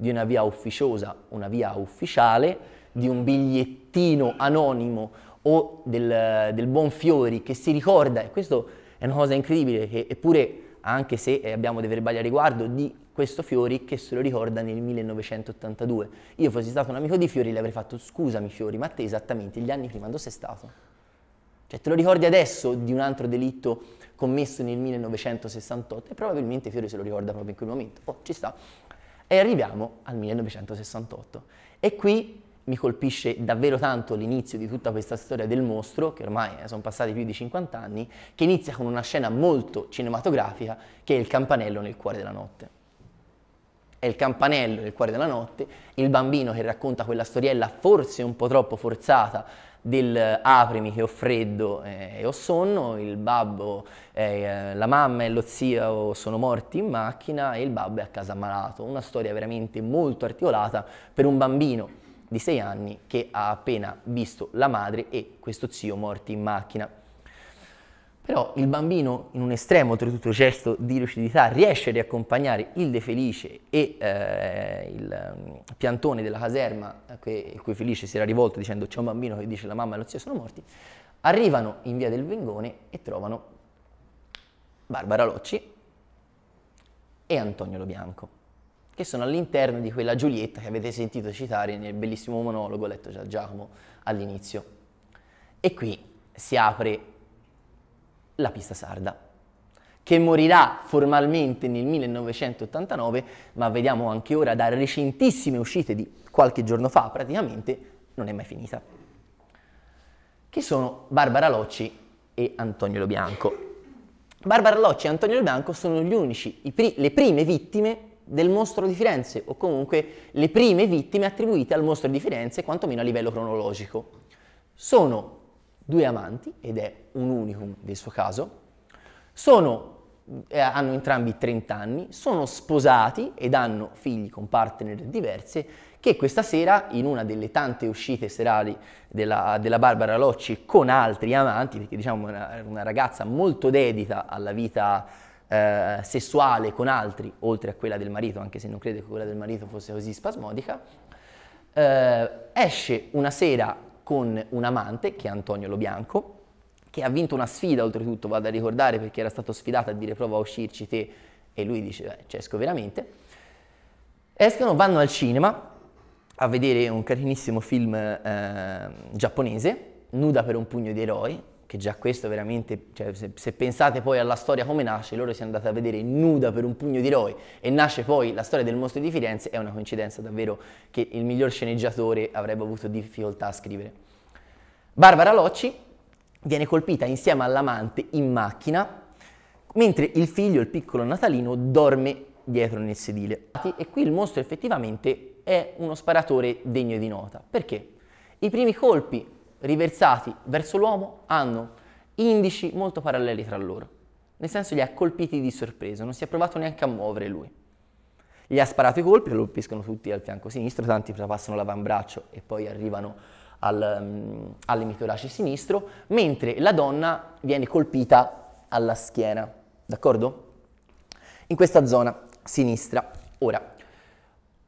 di una via ufficiosa, una via ufficiale, di un bigliettino anonimo o del, del fiori che si ricorda, e questo è una cosa incredibile, che, eppure anche se eh, abbiamo dei verbali a riguardo, di questo Fiori che se lo ricorda nel 1982. Io fossi stato un amico di Fiori e gli avrei fatto scusami Fiori, ma te esattamente gli anni prima dove sei stato? Cioè te lo ricordi adesso di un altro delitto commesso nel 1968 e probabilmente Fiori se lo ricorda proprio in quel momento. Oh, ci sta. E arriviamo al 1968. E qui mi colpisce davvero tanto l'inizio di tutta questa storia del mostro, che ormai eh, sono passati più di 50 anni, che inizia con una scena molto cinematografica che è il campanello nel cuore della notte. È il campanello nel cuore della notte, il bambino che racconta quella storiella forse un po' troppo forzata del eh, aprimi che ho freddo eh, e ho sonno, il babbo, eh, la mamma e lo zio sono morti in macchina e il babbo è a casa malato. Una storia veramente molto articolata per un bambino di 6 anni che ha appena visto la madre e questo zio morti in macchina. Però il bambino in un estremo, oltretutto, gesto di lucidità riesce a riaccompagnare il De Felice e eh, il mm, piantone della caserma, a eh, cui, cui Felice si era rivolto dicendo c'è un bambino che dice la mamma e lo zio sono morti, arrivano in via del Vengone e trovano Barbara Locci e Antonio Lo Bianco che sono all'interno di quella Giulietta che avete sentito citare nel bellissimo monologo letto da Giacomo all'inizio. E qui si apre la pista sarda, che morirà formalmente nel 1989, ma vediamo anche ora da recentissime uscite di qualche giorno fa praticamente, non è mai finita. Che sono Barbara Locci e Antonio Lo Bianco. Barbara Locci e Antonio Lo Bianco sono unici, pri- le prime vittime del mostro di Firenze, o comunque le prime vittime attribuite al mostro di Firenze, quantomeno a livello cronologico. Sono due amanti, ed è un unicum del suo caso, sono, eh, hanno entrambi 30 anni, sono sposati ed hanno figli con partner diverse, che questa sera, in una delle tante uscite serali della, della Barbara Locci con altri amanti, perché diciamo è una, una, ragazza molto dedita alla vita eh, sessuale con altri, oltre a quella del marito, anche se non crede che quella del marito fosse così spasmodica, eh, esce una sera con un amante, che è Antonio Lobianco, che ha vinto una sfida, oltretutto vado a ricordare, perché era stato sfidato a dire prova a uscirci te, e lui dice, eh, esco veramente. Escono, vanno al cinema a vedere un carinissimo film eh, giapponese, Nuda per un pugno di eroi, che già questo veramente, cioè, se, se, pensate poi alla storia come nasce, loro si è andati a vedere nuda per un pugno di eroi e nasce poi la storia del mostro di Firenze, è una coincidenza davvero che il miglior sceneggiatore avrebbe avuto difficoltà a scrivere. Barbara Locci viene colpita insieme all'amante in macchina, mentre il figlio, il piccolo Natalino, dorme dietro nel sedile. E qui il mostro effettivamente è uno sparatore degno di nota. Perché? I primi colpi riversati verso l'uomo hanno indici molto paralleli tra loro. Nel senso li ha colpiti di sorpresa, non si è provato neanche a muovere lui. Gli ha sparato i colpi, lo colpiscono tutti al fianco sinistro, tanti passano l'avambraccio e poi arrivano al, um, mm, all'emitorace sinistro, mentre la donna viene colpita alla schiena, d'accordo? In questa zona sinistra. Ora,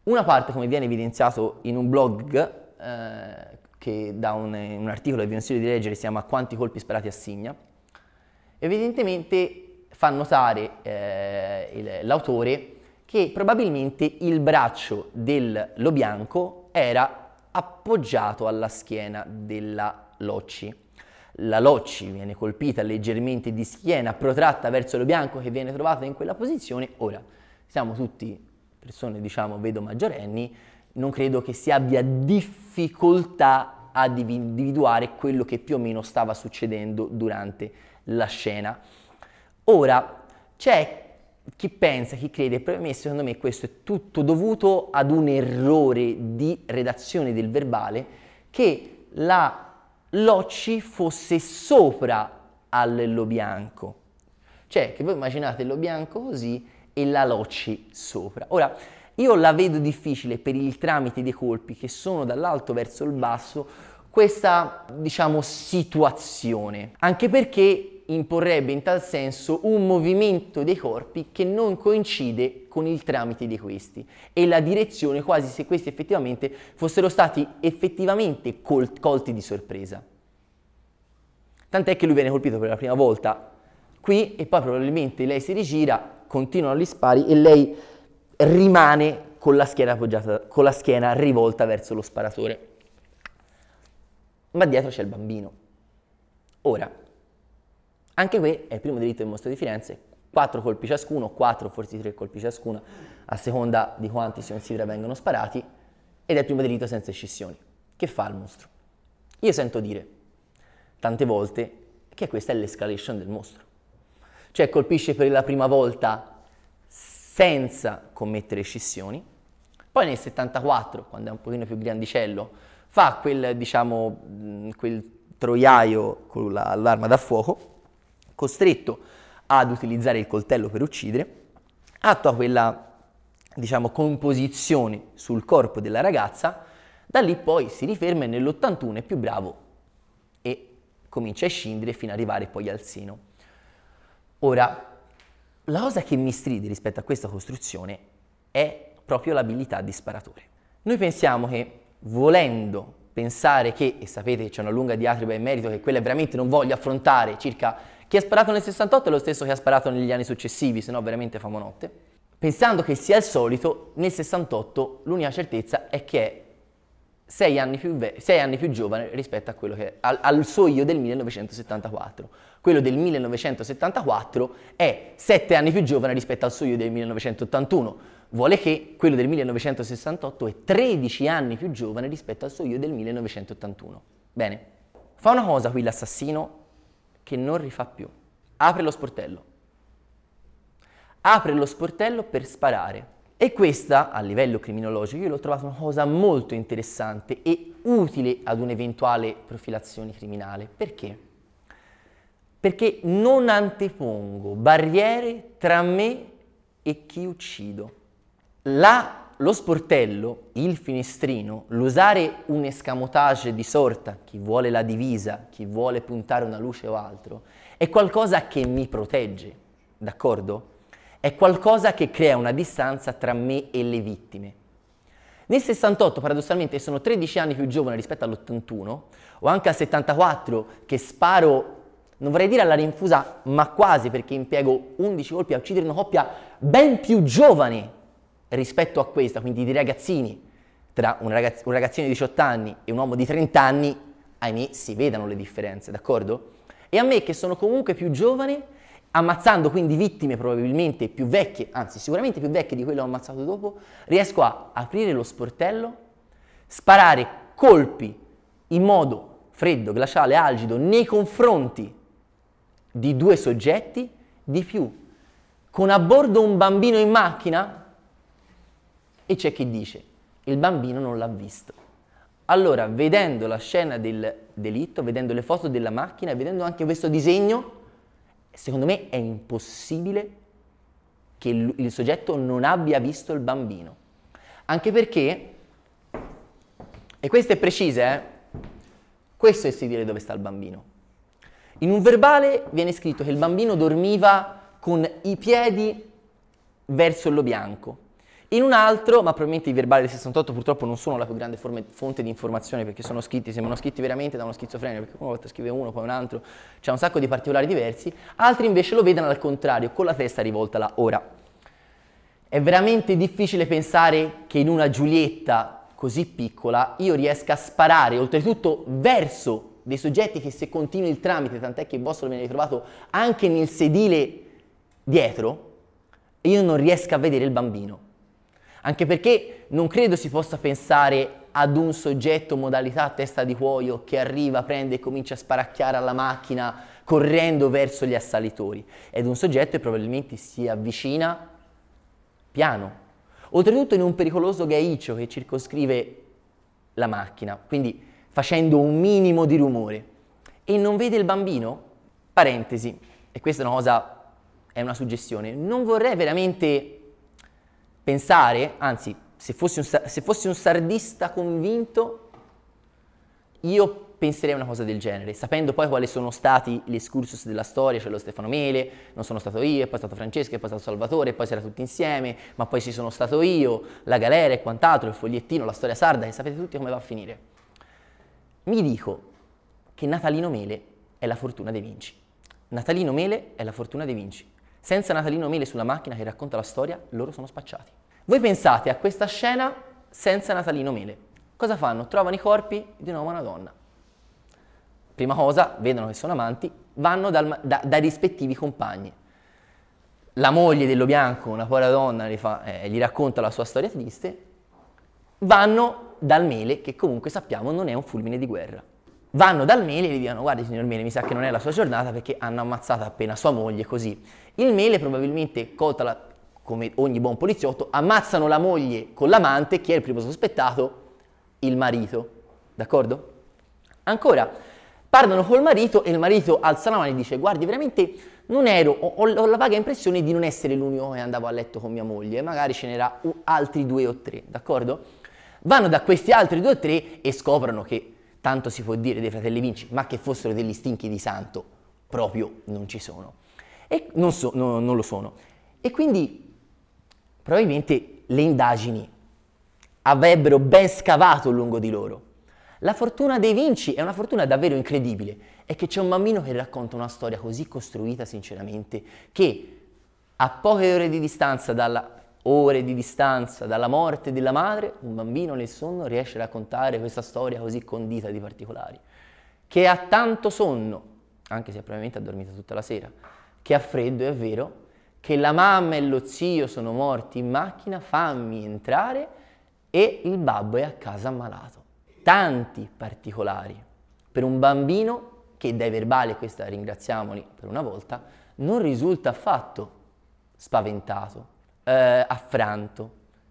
una parte, come viene evidenziato in un blog eh, che da un, un articolo che vi consiglio di leggere si chiama Quanti colpi sparati a Signa, evidentemente fa notare eh, l'autore che probabilmente il braccio del Lo Bianco era appoggiato alla schiena della Locci. La Locci viene colpita leggermente di schiena, protratta verso Lo Bianco che viene trovata in quella posizione. Ora, siamo tutti persone, diciamo, vedo maggiorenni, non credo che si abbia difficoltà ad individuare quello che più o meno stava succedendo durante la scena. Ora, c'è chi pensa, chi crede, per me secondo me questo è tutto dovuto ad un errore di redazione del verbale che la Locci fosse sopra al lo bianco. Cioè, che voi immaginate lo bianco così e la Locci sopra. Ora, io la vedo difficile per il tramite dei colpi che sono dall'alto verso il basso questa, diciamo, situazione. Anche perché imporrebbe in tal senso un movimento dei corpi che non coincide con il tramite di questi e la direzione quasi se questi effettivamente fossero stati effettivamente col- colti di sorpresa. Tant'è che lui viene colpito per la prima volta qui e poi probabilmente lei si rigira, continuano gli spari e lei rimane con la schiena appoggiata, con la schiena rivolta verso lo sparatore. Ma dietro c'è il bambino. Ora, anche qui è il primo diritto del mostro di Firenze, 4 colpi ciascuno, 4 forse 3 colpi ciascuno, a seconda di quanti si considera vengono sparati, ed è il primo diritto senza escissioni. Che fa il mostro? Io sento dire, tante volte, che questa è l'escalation del mostro. Cioè colpisce per la prima volta senza commettere scissioni. Poi nel 74, quando è un pochino più grandicello, fa quel, diciamo, mm, quel troiaio con la, l'arma da fuoco, costretto ad utilizzare il coltello per uccidere, attua quella diciamo, composizione sul corpo della ragazza, da lì poi si riferma e nell'81 è più bravo e comincia a scindere fino ad arrivare poi al seno. Ora, la cosa che mi stride rispetto a questa costruzione è proprio l'abilità di sparatore. Noi pensiamo che volendo pensare che, e sapete c'è una lunga diatriba in merito, che quella veramente non voglio affrontare circa chi ha sparato nel 68 è lo stesso che ha sparato negli anni successivi, se no veramente famo notte, pensando che sia il solito, nel 68 l'unica certezza è che è 6 anni, ve- anni più, giovane rispetto a quello che, al, al suo io del 1974. Quello del 1974 è 7 anni più giovane rispetto al suo io del 1981. Vuole che quello del 1968 è 13 anni più giovane rispetto al suo io del 1981. Bene, fa una cosa qui l'assassino che non rifà più. Apre lo sportello. Apre lo sportello per sparare e questa, a livello criminologico, io l'ho trovata una cosa molto interessante e utile ad un'eventuale profilazione criminale. Perché? Perché non antepongo barriere tra me e chi uccido. La, lo sportello, il finestrino, l'usare un escamotage di sorta, chi vuole la divisa, chi vuole puntare una luce o altro, è qualcosa che mi protegge, d'accordo? è qualcosa che crea una distanza tra me e le vittime. Nel 68, paradossalmente, sono 13 anni più giovane rispetto all'81, o anche al 74, che sparo, non vorrei dire alla rinfusa, ma quasi, perché impiego 11 colpi a uccidere una coppia ben più giovane rispetto a questa, quindi di ragazzini. Tra un, ragazz- un ragazzino di 18 anni e un uomo di 30 anni, ahimè, si vedano le differenze, d'accordo? E a me, che sono comunque più giovane, ammazzando quindi vittime probabilmente più vecchie, anzi sicuramente più vecchie di quelle che ho ammazzato dopo, riesco a aprire lo sportello, sparare colpi in modo freddo, glaciale, algido nei confronti di due soggetti, di più, con a bordo un bambino in macchina e c'è chi dice il bambino non l'ha visto. Allora, vedendo la scena del delitto, vedendo le foto della macchina, vedendo anche questo disegno, secondo me è impossibile che il, il soggetto non abbia visto il bambino. Anche perché, e questo è preciso, eh? questo è il sedile dove sta il bambino. In un verbale viene scritto che il bambino dormiva con i piedi verso lo bianco. In un altro, ma probabilmente i verbali del 68 purtroppo non sono la più grande forme, fonte di informazione perché sono scritti, sembrano scritti veramente da uno schizofrenico, perché una volta scrive uno, poi un altro, c'è un sacco di particolari diversi, altri invece lo vedono al contrario, con la testa rivolta là ora. È veramente difficile pensare che in una Giulietta così piccola io riesca a sparare, oltretutto verso dei soggetti che se continui il tramite, tant'è che il vostro viene ritrovato anche nel sedile dietro, io non riesco a vedere il bambino anche perché non credo si possa pensare ad un soggetto modalità testa di cuoio che arriva, prende e comincia a sparacchiare alla macchina correndo verso gli assalitori, ed un soggetto che probabilmente si avvicina piano. Oltretutto in un pericoloso gaiccio che circoscrive la macchina, quindi facendo un minimo di rumore. E non vede il bambino? Parentesi, e questa è una cosa, è una suggestione, non vorrei veramente pensare, anzi, se fossi un, se fossi un sardista convinto, io penserei una cosa del genere, sapendo poi quali sono stati gli excursus della storia, cioè lo Stefano Mele, non sono stato io, è poi stato Francesco, è poi stato Salvatore, poi si era tutti insieme, ma poi ci sono stato io, la galera e quant'altro, il fogliettino, la storia sarda, e sapete tutti come va a finire. Mi dico che Natalino Mele è la fortuna dei Vinci. Natalino Mele è la fortuna dei Vinci. Senza Natalino Mele sulla macchina che racconta la storia, loro sono spacciati. Voi pensate a questa scena senza Natalino Mele. Cosa fanno? Trovano i corpi di un uomo e una donna. Prima cosa, vedono che sono amanti, vanno dal, da, dai rispettivi compagni. La moglie dello bianco, una povera donna, fa, eh, gli racconta la sua storia triste, vanno dal mele, che comunque sappiamo non è un fulmine di guerra vanno dal Mele e gli dicono guardi signor Mele mi sa che non è la sua giornata perché hanno ammazzato appena sua moglie così il mele probabilmente colta la, come ogni buon poliziotto, ammazzano la moglie con l'amante, chi è il primo sospettato? Il marito, d'accordo? Ancora, parlano col marito e il marito alza la mano e dice guardi veramente non ero, ho, ho, la vaga impressione di non essere l'unico che andavo a letto con mia moglie, magari ce n'era altri due o tre, d'accordo? Vanno da questi altri due o tre e scoprono che tanto si può dire dei fratelli Vinci, ma che fossero degli stinchi di santo, proprio non ci sono. E non, so, no, non lo sono. E quindi probabilmente le indagini avrebbero ben scavato lungo di loro. La fortuna dei Vinci è una fortuna davvero incredibile, è che c'è un bambino che racconta una storia così costruita sinceramente che a poche ore di distanza dalla ore di distanza dalla morte della madre, un bambino nel sonno riesce a raccontare questa storia così condita di particolari, che ha tanto sonno, anche se probabilmente ha dormito tutta la sera, che ha freddo, è vero, che la mamma e lo zio sono morti in macchina, fammi entrare e il babbo è a casa ammalato. Tanti particolari. Per un bambino che dai verbali, questa ringraziamoli per una volta, non risulta affatto spaventato, eh, affranto,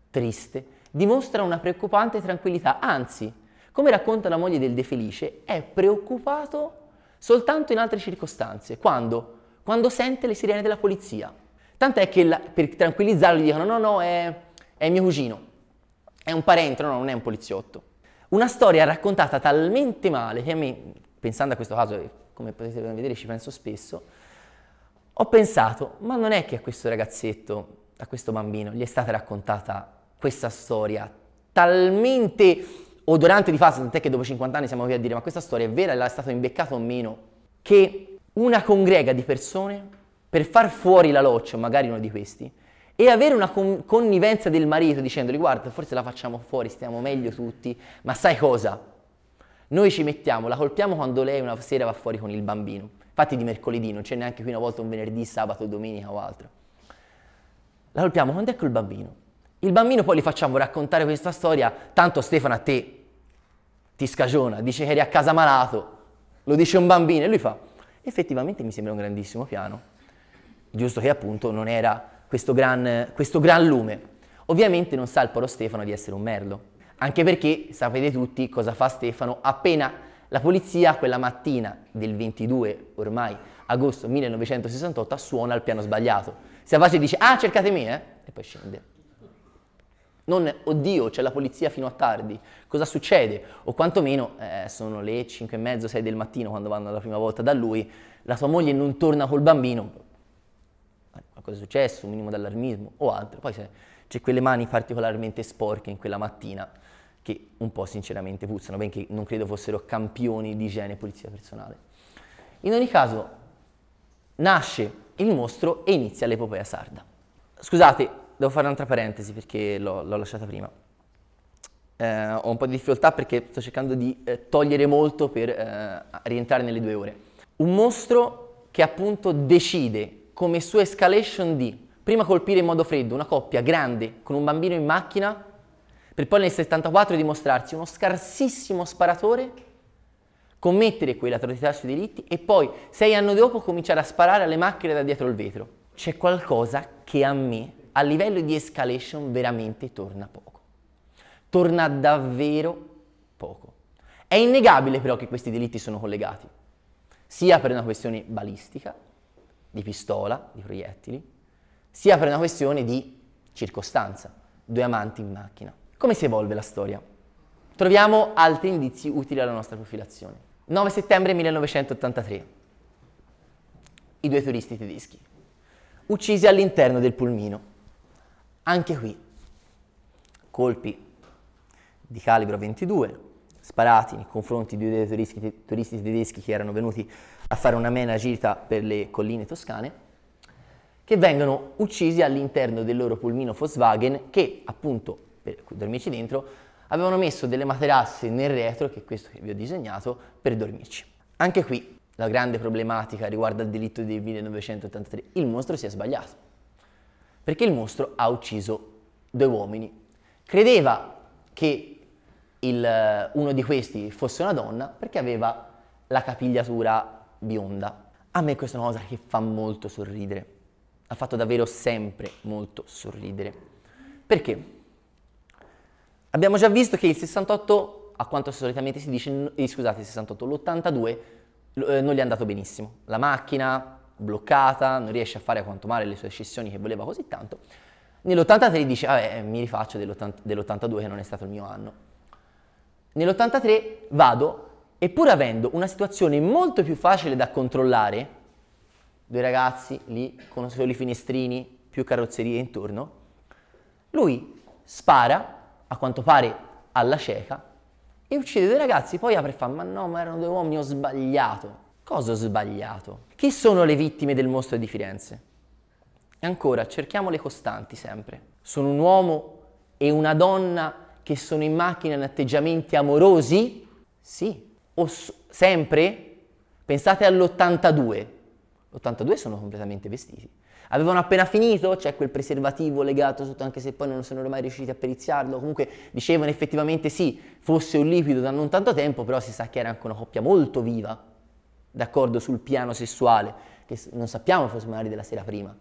triste, dimostra una preoccupante tranquillità, anzi, come racconta la moglie del De Felice, è preoccupato soltanto in altre circostanze, quando quando sente le sirene della polizia. Tant'è che la, per tranquillizzarlo gli dicono no, no, è, è mio cugino, è un parente, no, non è un poliziotto. Una storia raccontata talmente male che a me, pensando a questo caso, come potete vedere ci penso spesso, ho pensato, ma non è che a questo ragazzetto, a questo bambino, gli è stata raccontata questa storia talmente odorante di fase, tant'è che dopo 50 anni siamo qui a dire ma questa storia è vera, l'ha stato imbeccato o meno, che una congrega di persone per far fuori la loccia, magari uno di questi, e avere una con- connivenza del marito dicendogli guarda forse la facciamo fuori, stiamo meglio tutti, ma sai cosa? Noi ci mettiamo, la colpiamo quando lei una sera va fuori con il bambino. Infatti di mercoledì, non c'è neanche qui una volta un venerdì, sabato, domenica o altro. La colpiamo quando è col bambino. Il bambino poi gli facciamo raccontare questa storia, tanto Stefano a te ti scagiona, dice che eri a casa malato, lo dice un bambino e lui fa effettivamente mi sembra un grandissimo piano. Giusto che appunto non era questo gran, questo gran lume. Ovviamente non sa il poro Stefano di essere un merlo, anche perché sapete tutti cosa fa Stefano appena la polizia quella mattina del 22 ormai agosto 1968 suona il piano sbagliato. Si avvicina e dice ah cercate me eh? e poi scende non oddio c'è la polizia fino a tardi, cosa succede? O quantomeno eh, sono le 5 e mezzo, 6 del mattino quando vanno la prima volta da lui, la sua moglie non torna col bambino, qualcosa è successo, un minimo d'allarmismo o altro, poi c'è quelle mani particolarmente sporche in quella mattina che un po' sinceramente puzzano, benché non credo fossero campioni di igiene e pulizia personale. In ogni caso nasce il mostro e inizia l'epopea sarda. Scusate, Devo fare un'altra parentesi perché l'ho, lasciata prima. Eh, ho un po' di difficoltà perché sto cercando di eh, togliere molto per eh, rientrare nelle due ore. Un mostro che appunto decide come sua escalation di prima colpire in modo freddo una coppia grande con un bambino in macchina per poi nel 74 dimostrarsi uno scarsissimo sparatore commettere quell'atrocità sui diritti e poi sei anni dopo cominciare a sparare alle macchine da dietro il vetro. C'è qualcosa che a me a livello di escalation veramente torna poco. Torna davvero poco. È innegabile però che questi delitti sono collegati, sia per una questione balistica, di pistola, di proiettili, sia per una questione di circostanza, due amanti in macchina. Come si evolve la storia? Troviamo altri indizi utili alla nostra profilazione. 9 settembre 1983. I due turisti tedeschi, uccisi all'interno del pulmino. Anche qui, colpi di calibro 22, sparati nei confronti di due turisti, turisti tedeschi che erano venuti a fare una mena gita per le colline toscane, che vengono uccisi all'interno del loro pulmino Volkswagen che appunto per dormirci dentro avevano messo delle materasse nel retro che è questo che vi ho disegnato per dormirci. Anche qui la grande problematica riguarda il delitto del 1983, il mostro si è sbagliato perché il mostro ha ucciso due uomini. Credeva che il, eh, uno di questi fosse una donna perché aveva la capigliatura bionda. A me questa è una cosa che fa molto sorridere, ha fatto davvero sempre molto sorridere. Perché? Abbiamo già visto che il 68, a quanto solitamente si dice, eh, scusate, il 68, l'82 eh, non gli è andato benissimo. La macchina, bloccata, non riesce a fare a quanto male le sue scissioni che voleva così tanto. Nell'83 dice, vabbè, eh, mi rifaccio dell'80, dell'82 che non è stato il mio anno. Nell'83 vado e pur avendo una situazione molto più facile da controllare, due ragazzi lì con soli finestrini, più carrozzerie intorno, lui spara, a quanto pare alla cieca, e uccide due ragazzi, poi apre e fa, ma no, ma erano due uomini, ho sbagliato. Cosa ho sbagliato? Chi sono le vittime del mostro di Firenze? E ancora, cerchiamo le costanti sempre. Sono un uomo e una donna che sono in macchina in atteggiamenti amorosi? Sì. O so- sempre? Pensate all'82. L'82 sono completamente vestiti. Avevano appena finito, c'è cioè quel preservativo legato sotto, anche se poi non sono mai riusciti a periziarlo. Comunque dicevano effettivamente sì, fosse un liquido da non tanto tempo, però si sa che era anche una coppia molto viva d'accordo sul piano sessuale, che non sappiamo fosse magari della sera prima,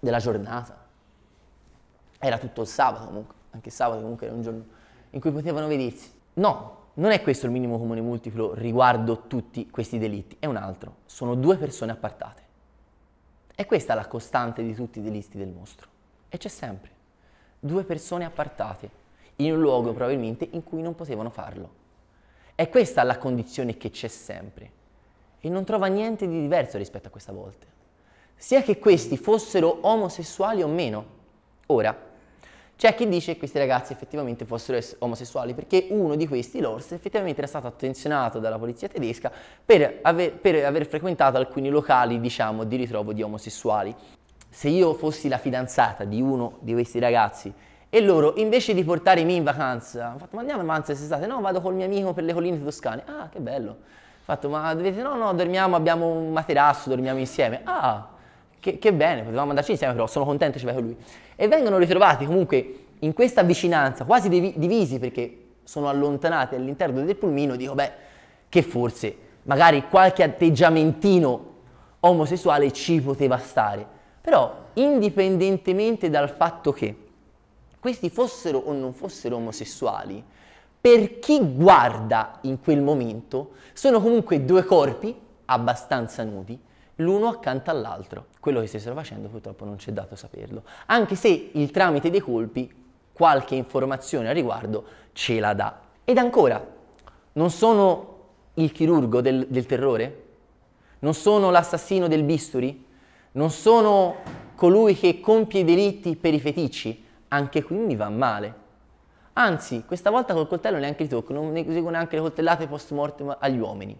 della giornata. Era tutto il sabato comunque, anche il sabato comunque era un giorno in cui potevano vedersi. No, non è questo il minimo comune multiplo riguardo tutti questi delitti, è un altro, sono due persone appartate. E questa è la costante di tutti i delitti del mostro. E c'è sempre. Due persone appartate, in un luogo probabilmente in cui non potevano farlo. E questa è la condizione che c'è sempre e non trova niente di diverso rispetto a questa volta, sia che questi fossero omosessuali o meno. Ora, c'è chi dice che questi ragazzi effettivamente fossero omosessuali, perché uno di questi, Lors, effettivamente era stato attenzionato dalla polizia tedesca per aver, per aver frequentato alcuni locali, diciamo, di ritrovo di omosessuali. Se io fossi la fidanzata di uno di questi ragazzi e loro, invece di portarmi in vacanza, hanno fatto, ma andiamo in vacanza quest'estate? No, vado col mio amico per le colline toscane. Ah, che bello! fatto, ma dovete, no, no, dormiamo, abbiamo un materasso, dormiamo insieme. Ah, che, che bene, potevamo andarci insieme, però sono contento, ci vai con lui. E vengono ritrovati comunque in questa vicinanza, quasi divisi perché sono allontanati all'interno del pulmino, dico, beh, che forse magari qualche atteggiamentino omosessuale ci poteva stare. Però, indipendentemente dal fatto che questi fossero o non fossero omosessuali, per chi guarda in quel momento, sono comunque due corpi abbastanza nudi, l'uno accanto all'altro. Quello che stessero facendo purtroppo non c'è dato saperlo, anche se il tramite dei colpi qualche informazione a riguardo ce la dà. Ed ancora, non sono il chirurgo del, del terrore? Non sono l'assassino del bisturi? Non sono colui che compie delitti per i feticci? Anche qui mi va male. Anzi, questa volta col coltello neanche li tocco, non eseguo neanche le coltellate post mortem agli uomini.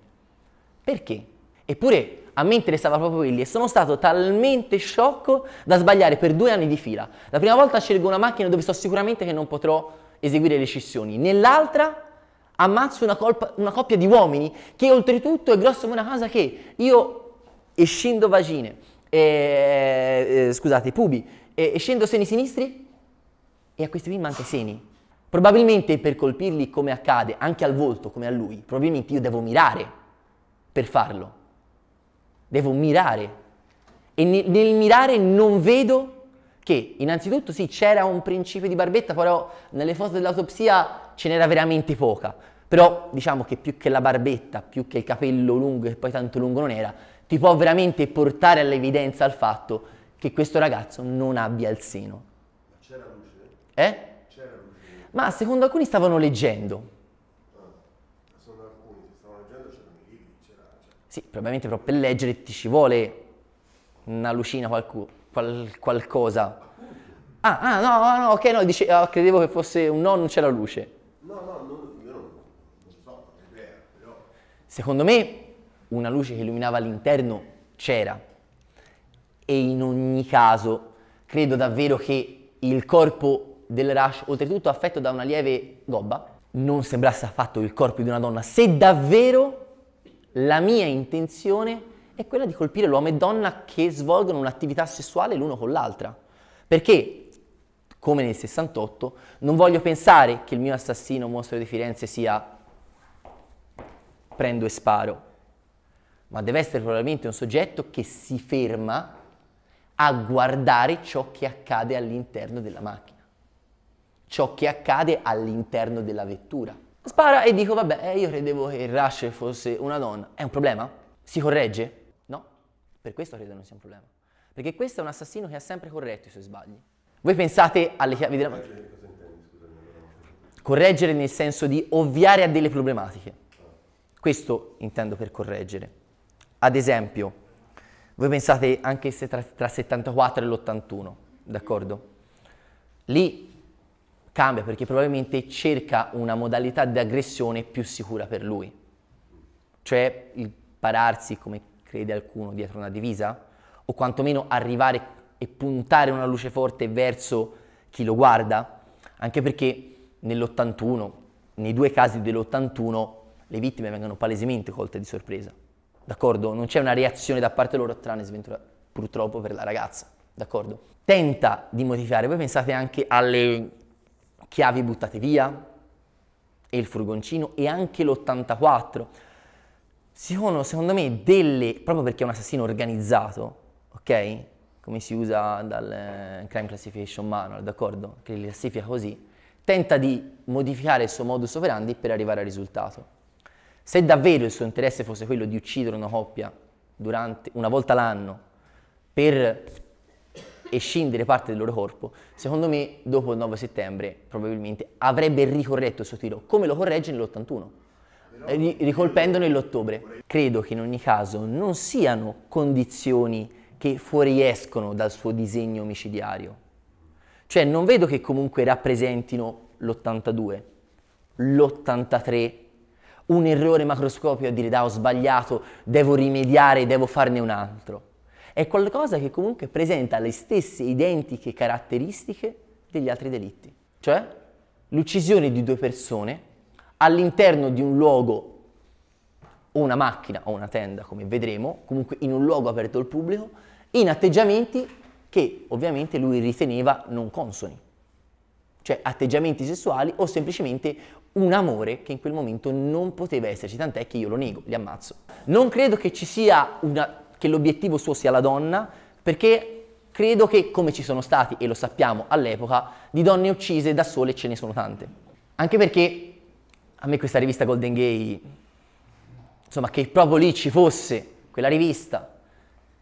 Perché? Eppure a me interessava proprio quelli e sono stato talmente sciocco da sbagliare per due anni di fila. La prima volta scelgo una macchina dove so sicuramente che non potrò eseguire le scissioni, nell'altra ammazzo una, colpa, una coppia di uomini che oltretutto è grosso come una casa che io escendo vagine, eh, scusate, pubi, eh, escendo seni sinistri e a questi qui manca i seni. Probabilmente per colpirli come accade anche al volto, come a lui, probabilmente io devo mirare per farlo. Devo mirare. E nel, nel mirare non vedo che innanzitutto sì c'era un principio di barbetta, però nelle foto dell'autopsia ce n'era veramente poca. Però diciamo che più che la barbetta, più che il capello lungo, che poi tanto lungo non era, ti può veramente portare all'evidenza il fatto che questo ragazzo non abbia il seno. Ma c'era luce? Eh? ma secondo alcuni stavano leggendo. Secondo alcuni, stavano leggendo c'erano i libri, c'era... Sì, probabilmente però per leggere ti ci vuole una lucina qualcu- qual- qualcosa. Ah, ah, no, no, ok, no, dice, oh, credevo che fosse un no, non c'era luce. No, no, no io non, non so, idea, però... Secondo me una luce che illuminava l'interno c'era. E in ogni caso, credo davvero che il corpo del Rush, oltretutto affetto da una lieve gobba, non sembrasse affatto il corpo di una donna, se davvero la mia intenzione è quella di colpire l'uomo e donna che svolgono un'attività sessuale l'uno con l'altra. Perché come nel 68, non voglio pensare che il mio assassino mostro di Firenze sia prendo e sparo, ma deve essere probabilmente un soggetto che si ferma a guardare ciò che accade all'interno della macchina ciò che accade all'interno della vettura. Spara e dico, vabbè, io credevo che il Rush fosse una donna. È un problema? Si corregge? No, per questo credo non sia un problema. Perché questo è un assassino che ha sempre corretto i suoi sbagli. Voi pensate alle chiavi della mano? Correggere nel senso di ovviare a delle problematiche. Questo intendo per correggere. Ad esempio, voi pensate anche se tra, tra 74 e l'81, d'accordo? Lì cambia perché probabilmente cerca una modalità di aggressione più sicura per lui. Cioè il pararsi, come crede alcuno, dietro una divisa, o quantomeno arrivare e puntare una luce forte verso chi lo guarda, anche perché nell'81, nei due casi dell'81, le vittime vengono palesemente colte di sorpresa, d'accordo? Non c'è una reazione da parte loro tranne sventura purtroppo per la ragazza, d'accordo? Tenta di modificare, voi pensate anche alle chiavi buttate via e il furgoncino e anche l'84. Sono secondo me delle, proprio perché è un assassino organizzato, ok? Come si usa dal eh, Crime Classification Manual, d'accordo? Che li classifica così. Tenta di modificare il suo modus operandi per arrivare al risultato. Se davvero il suo interesse fosse quello di uccidere una coppia durante, una volta l'anno per e scindere parte del loro corpo, secondo me dopo il 9 settembre probabilmente avrebbe ricorretto il suo tiro, come lo corregge nell'81, ri- eh, ricolpendo nell'ottobre. Credo che in ogni caso non siano condizioni che fuoriescono dal suo disegno omicidiario. Cioè non vedo che comunque rappresentino l'82, l'83, un errore macroscopico a dire da ho sbagliato, devo rimediare, devo farne un altro è qualcosa che comunque presenta le stesse identiche caratteristiche degli altri delitti, cioè l'uccisione di due persone all'interno di un luogo o una macchina o una tenda, come vedremo, comunque in un luogo aperto al pubblico, in atteggiamenti che ovviamente lui riteneva non consoni, cioè atteggiamenti sessuali o semplicemente un amore che in quel momento non poteva esserci, tant'è che io lo nego, li ammazzo. Non credo che ci sia una che l'obiettivo suo sia la donna, perché credo che, come ci sono stati, e lo sappiamo all'epoca, di donne uccise da sole ce ne sono tante. Anche perché a me questa rivista Golden Gay, insomma, che proprio lì ci fosse quella rivista,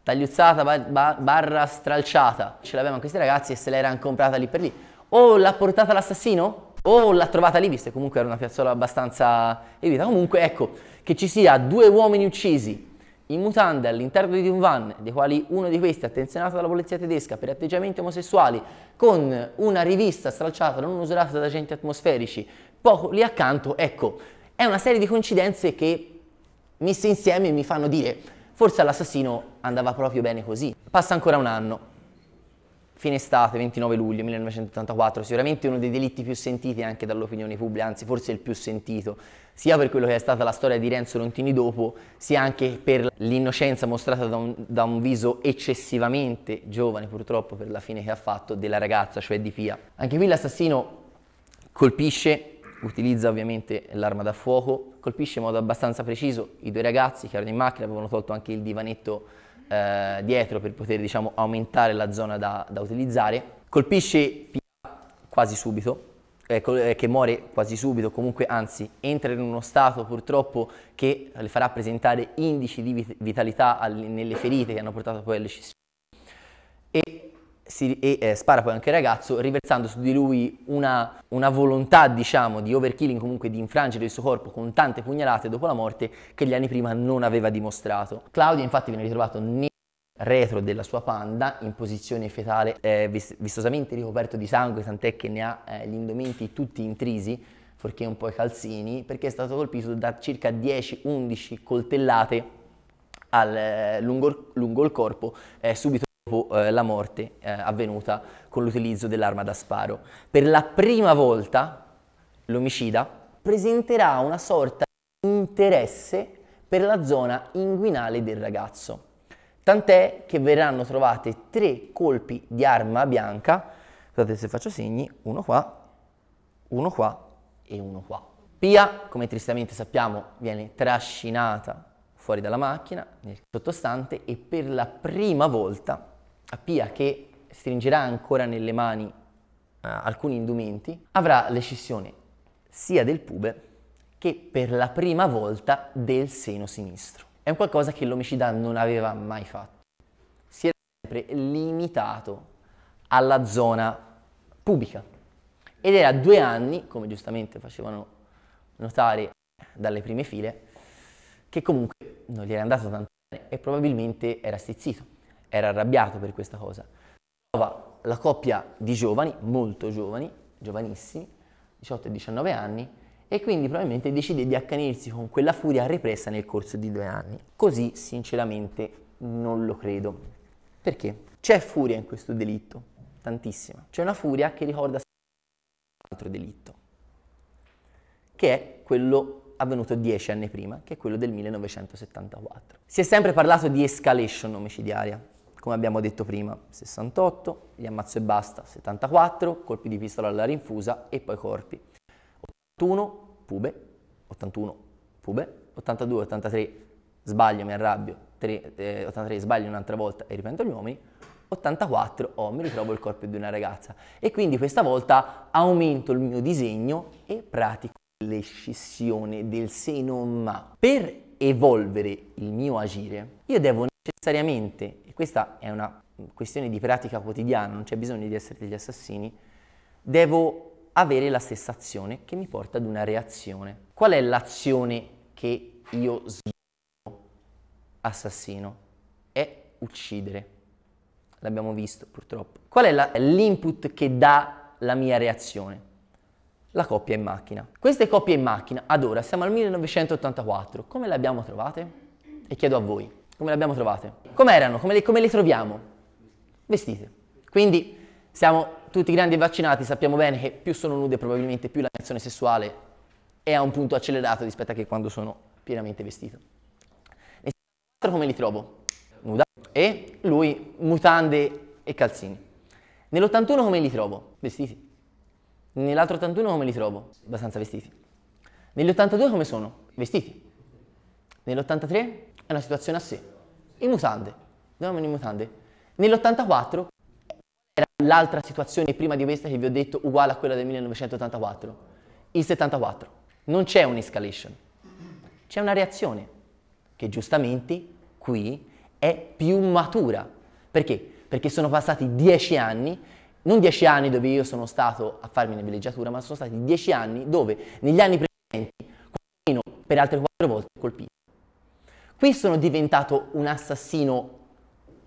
tagliuzzata, bar- barra stralciata, ce l'avevano questi ragazzi e se l'erano comprata lì per lì. O l'ha portata l'assassino, o l'ha trovata lì, visto che comunque era una piazzola abbastanza evita. Comunque, ecco, che ci sia due uomini uccisi in mutande all'interno di un van, dei quali uno di questi è attenzionato dalla polizia tedesca per atteggiamenti omosessuali, con una rivista stralciata non usurata da agenti atmosferici, poco lì accanto, ecco, è una serie di coincidenze che messe insieme mi fanno dire forse all'assassino andava proprio bene così. Passa ancora un anno, Fine estate, 29 luglio 1984, sicuramente uno dei delitti più sentiti anche dall'opinione pubblica, anzi forse il più sentito, sia per quello che è stata la storia di Renzo Lontini dopo, sia anche per l'innocenza mostrata da un, da un viso eccessivamente giovane, purtroppo per la fine che ha fatto, della ragazza, cioè di Pia. Anche qui l'assassino colpisce utilizza ovviamente l'arma da fuoco, colpisce in modo abbastanza preciso i due ragazzi che erano in macchina, avevano tolto anche il divanetto eh, dietro per poter diciamo, aumentare la zona da, da utilizzare. Colpisce Pia quasi subito, eh, eh, che muore quasi subito, comunque anzi entra in uno stato purtroppo che le farà presentare indici di vitalità alle, nelle ferite che hanno portato poi alle e si, e eh, spara poi anche il ragazzo, riversando su di lui una, una, volontà, diciamo, di overkilling, comunque di infrangere il suo corpo con tante pugnalate dopo la morte che gli anni prima non aveva dimostrato. Claudio infatti viene ritrovato nel retro della sua panda in posizione fetale eh, vistosamente ricoperto di sangue, tant'è che ne ha eh, gli indumenti tutti intrisi, forché un po' i calzini, perché è stato colpito da circa 10-11 coltellate al, eh, lungo, lungo il corpo eh, subito dopo eh, la morte eh, avvenuta con l'utilizzo dell'arma da sparo. Per la prima volta l'omicida presenterà una sorta di interesse per la zona inguinale del ragazzo, tant'è che verranno trovate tre colpi di arma bianca, scusate se faccio segni, uno qua, uno qua e uno qua. Pia, come tristemente sappiamo, viene trascinata fuori dalla macchina, nel sottostante e per la prima volta a Pia che stringerà ancora nelle mani eh, alcuni indumenti, avrà l'escissione sia del pube che per la prima volta del seno sinistro. È un qualcosa che l'omicida non aveva mai fatto. Si era sempre limitato alla zona pubica ed era due anni, come giustamente facevano notare dalle prime file, che comunque non gli era andato tanto bene e probabilmente era stizzito era arrabbiato per questa cosa. Trova la coppia di giovani, molto giovani, giovanissimi, 18 e 19 anni, e quindi probabilmente decide di accanirsi con quella furia repressa nel corso di due anni. Così, sinceramente, non lo credo. Perché? C'è furia in questo delitto, tantissima. C'è una furia che ricorda un altro delitto, che è quello avvenuto dieci anni prima, che è quello del 1974. Si è sempre parlato di escalation omicidiaria, come abbiamo detto prima, 68, gli ammazzo e basta, 74, colpi di pistola alla rinfusa e poi corpi. 81, pube, 81, pube, 82, 83, sbaglio, mi arrabbio, 3, eh, 83, sbaglio un'altra volta e riprendo gli uomini, 84, oh, mi ritrovo il corpo di una ragazza. E quindi questa volta aumento il mio disegno e pratico l'escissione del seno ma. Per evolvere il mio agire, io devo necessariamente questa è una questione di pratica quotidiana, non c'è bisogno di essere degli assassini, devo avere la stessa azione che mi porta ad una reazione. Qual è l'azione che io svolgo assassino? È uccidere. L'abbiamo visto purtroppo. Qual è la, l'input che dà la mia reazione? La coppia in macchina. Queste coppie in macchina, ad ora, siamo al 1984, come le abbiamo trovate? E chiedo a voi. Come le abbiamo trovate? Come erano? Come le, come le troviamo? Vestite. Quindi siamo tutti grandi e vaccinati, sappiamo bene che più sono nude probabilmente più la reazione sessuale è a un punto accelerato rispetto a che quando sono pienamente vestito. E come li trovo? Nuda e lui mutande e calzini. Nell'81 come li trovo? Vestiti. Nell'altro 81 come li trovo? Abbastanza vestiti. Nell'82 come sono? Vestiti. Nell'83 è una situazione a sé. In mutande, dormono in mutande. Nell'84 era l'altra situazione prima di questa che vi ho detto uguale a quella del 1984. Il 74. Non c'è un'escalation, c'è una reazione che giustamente qui è più matura. Perché? Perché sono passati dieci anni non dieci anni dove io sono stato a farmi una villeggiatura, ma sono stati dieci anni dove negli anni precedenti qualcuno per altre quattro volte colpito. Qui sono diventato un assassino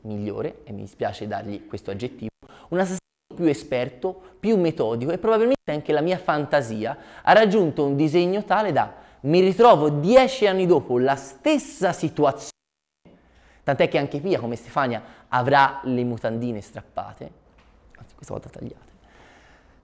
migliore, e mi dispiace dargli questo aggettivo, un assassino più esperto, più metodico e probabilmente anche la mia fantasia ha raggiunto un disegno tale da mi ritrovo dieci anni dopo la stessa situazione, tant'è che anche Pia come Stefania avrà le mutandine strappate, anzi questa volta tagliate,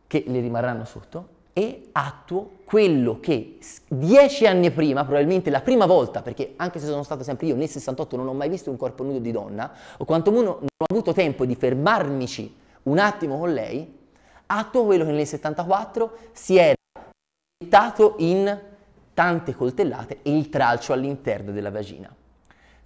che le rimarranno sotto, e attuo quello che dieci anni prima, probabilmente la prima volta, perché anche se sono stato sempre io nel 68 non ho mai visto un corpo nudo di donna, o quantomeno non ho avuto tempo di fermarmici un attimo con lei, attuo quello che nel 74 si era dettato in tante coltellate e il tralcio all'interno della vagina.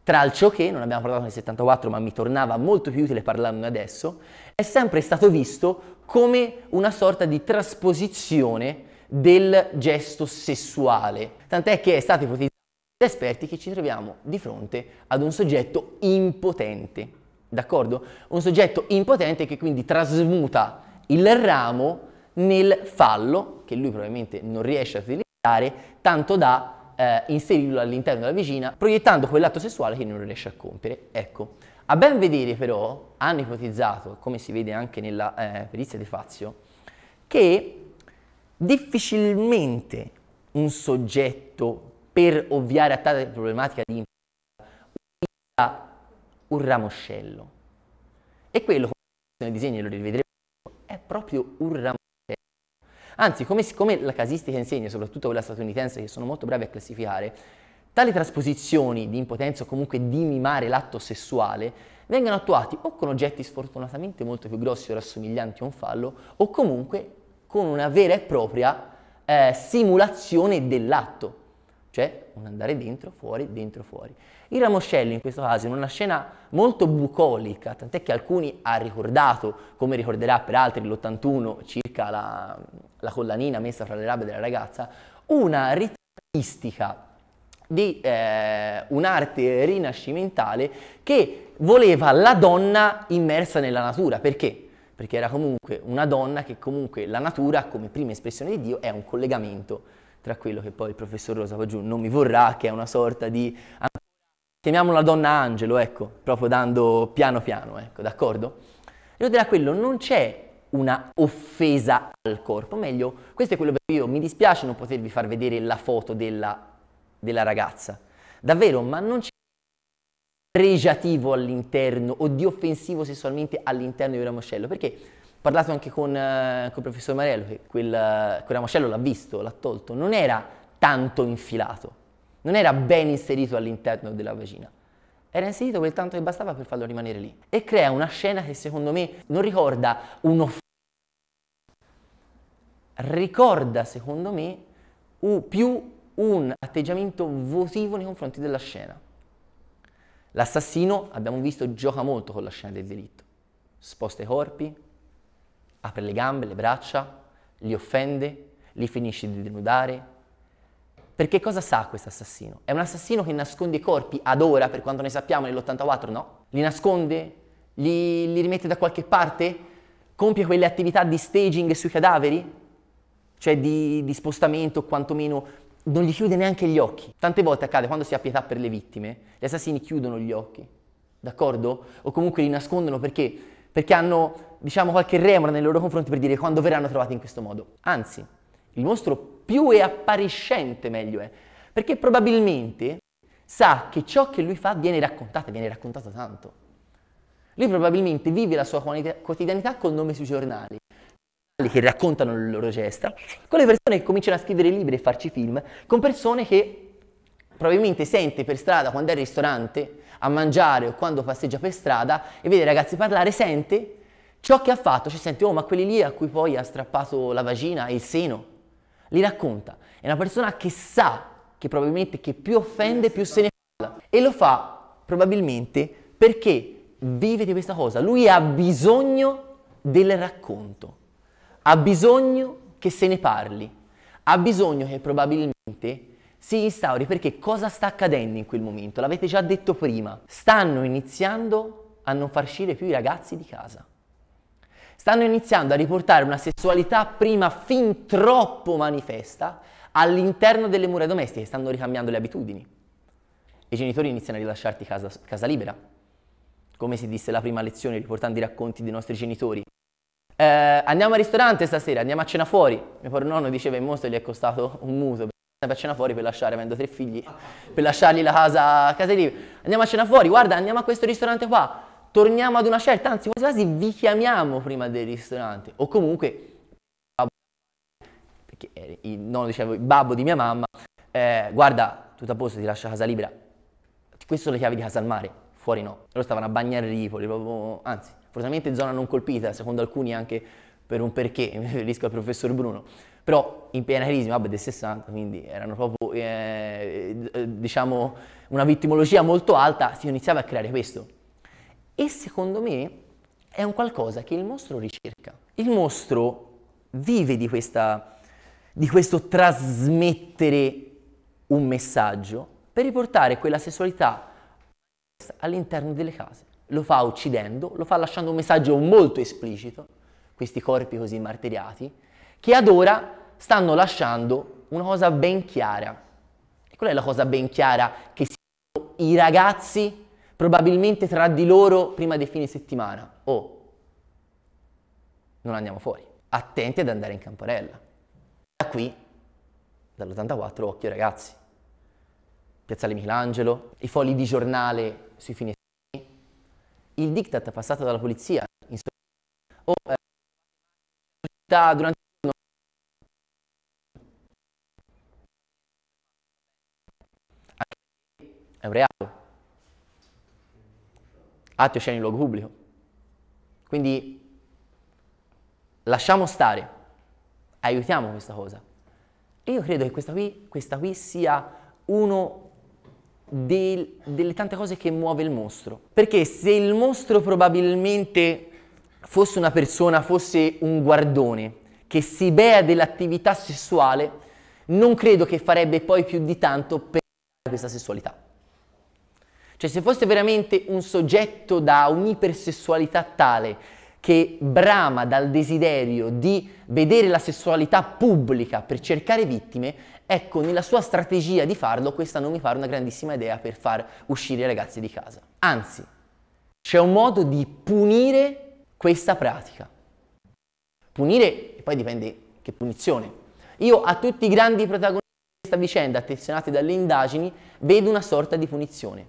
Tralcio che, non abbiamo parlato nel 74 ma mi tornava molto più utile parlarne adesso, è sempre stato visto come una sorta di trasposizione del gesto sessuale. Tant'è che è stato ipotizzato da esperti che ci troviamo di fronte ad un soggetto impotente, d'accordo? Un soggetto impotente che quindi trasmuta il ramo nel fallo, che lui probabilmente non riesce a utilizzare, tanto da eh, inserirlo all'interno della vicina, proiettando quell'atto sessuale che non riesce a compiere. Ecco, a ben vedere però hanno ipotizzato, come si vede anche nella eh, perizia di Fazio, che difficilmente un soggetto per ovviare a tale problematica di utilizza un ramoscello. E quello, come nel disegno lo rivedremo, è proprio un ramoscello. Anzi, come, come la casistica insegna, soprattutto quella statunitense, che sono molto bravi a classificare, Tali trasposizioni di impotenza o comunque di mimare l'atto sessuale vengono attuati o con oggetti sfortunatamente molto più grossi o rassomiglianti a un fallo o comunque con una vera e propria eh, simulazione dell'atto, cioè un andare dentro, fuori, dentro, fuori. Il ramoscello in questo caso in una scena molto bucolica, tant'è che alcuni ha ricordato, come ricorderà per altri l'81 circa la, la collanina messa fra le rabbia della ragazza, una ritrattistica di eh, un'arte rinascimentale che voleva la donna immersa nella natura. Perché? Perché era comunque una donna che comunque la natura, come prima espressione di Dio, è un collegamento tra quello che poi il professor Rosa Paggiù non mi vorrà, che è una sorta di... chiamiamola donna angelo, ecco, proprio dando piano piano, ecco, d'accordo? E oltre a quello non c'è una offesa al corpo, meglio, questo è quello che io mi dispiace non potervi far vedere la foto della della ragazza. Davvero, ma non c'è pregiativo all'interno o di offensivo sessualmente all'interno di un ramoscello, perché ho parlato anche con, uh, eh, con il professor Marello, che quel, uh, quel ramoscello l'ha visto, l'ha tolto, non era tanto infilato, non era ben inserito all'interno della vagina era inserito quel tanto che bastava per farlo rimanere lì. E crea una scena che secondo me non ricorda uno ricorda secondo me più un atteggiamento votivo nei confronti della scena. L'assassino, abbiamo visto, gioca molto con la scena del delitto. Sposta i corpi, apre le gambe, le braccia, li offende, li finisce di denudare. Perché cosa sa questo assassino? È un assassino che nasconde i corpi ad ora, per quanto ne sappiamo, nell'84 no? Li nasconde? Li, li rimette da qualche parte? Compie quelle attività di staging sui cadaveri? Cioè di, di spostamento, quantomeno non gli chiude neanche gli occhi. Tante volte accade quando si ha pietà per le vittime, gli assassini chiudono gli occhi, d'accordo? O comunque li nascondono perché? Perché hanno, diciamo, qualche remora nei loro confronti per dire quando verranno trovati in questo modo. Anzi, il mostro più è appariscente meglio è, perché probabilmente sa che ciò che lui fa viene raccontato, viene raccontato tanto. Lui probabilmente vive la sua quotidianità col nome sui giornali, che raccontano le loro gesta, con le persone che cominciano a scrivere libri e farci film, con persone che probabilmente sente per strada quando è al ristorante a mangiare o quando passeggia per strada e vede i ragazzi parlare, sente ciò che ha fatto, cioè sente, oh ma quelli lì a cui poi ha strappato la vagina e il seno, li racconta. È una persona che sa che probabilmente che più offende più se ne parla e lo fa probabilmente perché vive di questa cosa, lui ha bisogno del racconto ha bisogno che se ne parli, ha bisogno che probabilmente si instauri perché cosa sta accadendo in quel momento? L'avete già detto prima, stanno iniziando a non far uscire più i ragazzi di casa. Stanno iniziando a riportare una sessualità prima fin troppo manifesta all'interno delle mura domestiche, stanno ricambiando le abitudini. I genitori iniziano a rilasciarti casa, casa libera, come si disse la prima lezione riportando i racconti dei nostri genitori, eh, andiamo al ristorante stasera, andiamo a cena fuori. Mio nonno diceva che in Mosca gli è costato un muso per cena fuori per lasciare, avendo tre figli, per lasciargli la casa a casa casalinga. Andiamo a cena fuori, guarda, andiamo a questo ristorante qua. Torniamo ad una scelta, anzi quasi quasi vi chiamiamo prima del ristorante. O comunque, perché eh, il nonno diceva il babbo di mia mamma, eh, guarda, tutto a posto, ti lascio a casa libera. Queste sono le chiavi di casa al mare, fuori no. Loro stavano a bagnare Ripoli, proprio, anzi, fortunatamente zona non colpita, secondo alcuni anche per un perché, mi riferisco al professor Bruno, però in piena crisi, vabbè del 60, quindi erano proprio, eh, diciamo, una vittimologia molto alta, si iniziava a creare questo. E secondo me è un qualcosa che il mostro ricerca. Il mostro vive di, questa, di questo trasmettere un messaggio per riportare quella sessualità all'interno delle case lo fa uccidendo, lo fa lasciando un messaggio molto esplicito, questi corpi così martiriati, che ad ora stanno lasciando una cosa ben chiara. E qual è la cosa ben chiara che si i ragazzi probabilmente tra di loro prima di fine settimana? Oh, non andiamo fuori. Attenti ad andare in campanella. Da qui, dall'84, occhio ragazzi. Piazzale Michelangelo, i fogli di giornale sui fine il diktat passato dalla polizia, insomma, o eh, durante il giorno. È un reato. Atti c'è in luogo pubblico. Quindi lasciamo stare, aiutiamo questa cosa. E io credo che questa qui, questa qui sia uno del, delle tante cose che muove il mostro. Perché se il mostro probabilmente fosse una persona, fosse un guardone che si bea dell'attività sessuale, non credo che farebbe poi più di tanto per questa sessualità. Cioè se fosse veramente un soggetto da un'ipersessualità tale che brama dal desiderio di vedere la sessualità pubblica per cercare vittime, Ecco, nella sua strategia di farlo, questa non mi pare una grandissima idea per far uscire i ragazzi di casa. Anzi, c'è un modo di punire questa pratica. Punire, e poi dipende che punizione. Io a tutti i grandi protagonisti di questa vicenda, attenzionati dalle indagini, vedo una sorta di punizione.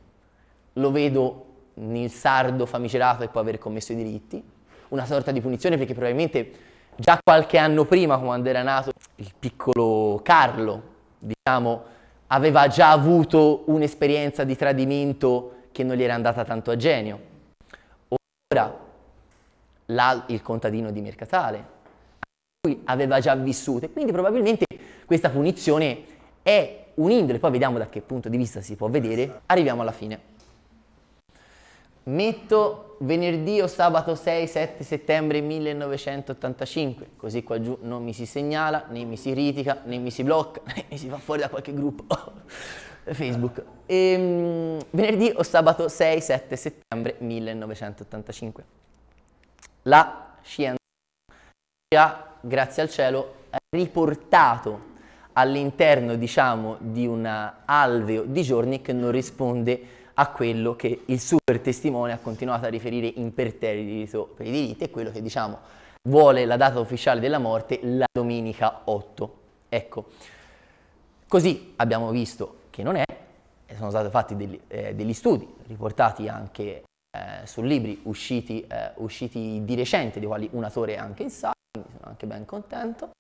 Lo vedo nel sardo famigerato che può aver commesso i delitti, una sorta di punizione perché probabilmente già qualche anno prima, quando era nato, il piccolo Carlo, diciamo, aveva già avuto un'esperienza di tradimento che non gli era andata tanto a genio. Ora, la, il contadino di Mercatale, lui aveva già vissuto, e quindi probabilmente questa punizione è un indole. poi vediamo da che punto di vista si può vedere, arriviamo alla fine metto venerdì o sabato 6-7 settembre 1985, così qua giù non mi si segnala, né mi si critica, né mi si blocca, né mi si fa fuori da qualche gruppo Facebook. E, ehm, venerdì o sabato 6-7 settembre 1985. La scienza ha, grazie al cielo, riportato all'interno, diciamo, di un alveo di giorni che non risponde a quello che il super testimone ha continuato a riferire imperterrito per i diritti e quello che diciamo vuole la data ufficiale della morte la domenica 8. Ecco, così abbiamo visto che non è, sono stati fatti degli, eh, degli studi riportati anche eh, su libri usciti, eh, usciti, di recente, di quali un autore è anche in sala, quindi sono anche ben contento.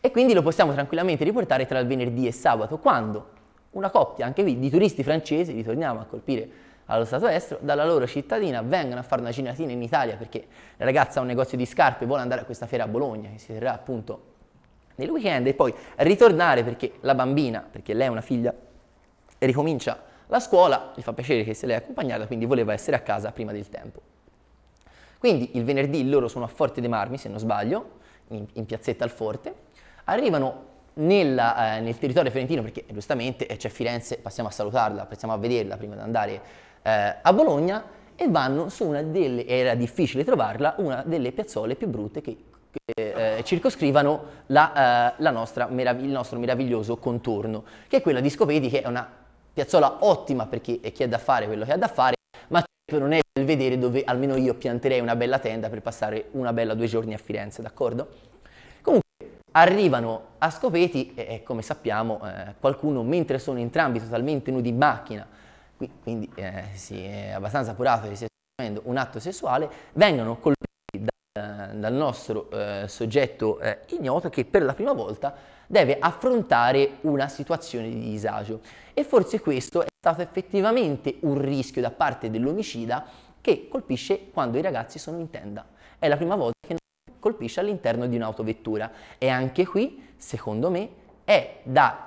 E quindi lo possiamo tranquillamente riportare tra il venerdì e sabato, quando una coppia, anche qui, di turisti francesi, ritorniamo a colpire allo stato estero, dalla loro cittadina vengono a fare una giratina in Italia perché la ragazza ha un negozio di scarpe, e vuole andare a questa fiera a Bologna che si terrà appunto nel weekend e poi ritornare perché la bambina, perché lei è una figlia, ricomincia la scuola, gli fa piacere che se lei è accompagnata, quindi voleva essere a casa prima del tempo. Quindi il venerdì loro sono a Forte dei Marmi, se non sbaglio, in, in piazzetta al Forte, arrivano nella, eh, nel territorio fiorentino, perché eh, giustamente eh, c'è Firenze, passiamo a salutarla, passiamo a vederla prima di andare eh, a Bologna, e vanno su una delle, era difficile trovarla, una delle piazzole più brutte che, che eh, circoscrivano la, eh, la nostra, merav- il nostro meraviglioso contorno, che è quella di Scopedi, che è una piazzola ottima perché chi ha da fare quello che ha da fare, ma certo non è il vedere dove almeno io pianterei una bella tenda per passare una bella due giorni a Firenze, d'accordo? arrivano a Scopeti e, come sappiamo eh, qualcuno mentre sono entrambi totalmente nudi in macchina, qui, quindi eh, si è abbastanza curato che si stia succedendo un atto sessuale, vengono colpiti da, dal nostro eh, soggetto eh, ignoto che per la prima volta deve affrontare una situazione di disagio e forse questo è stato effettivamente un rischio da parte dell'omicida che colpisce quando i ragazzi sono in tenda. È la prima volta che colpisce all'interno di un'autovettura. E anche qui, secondo me, è da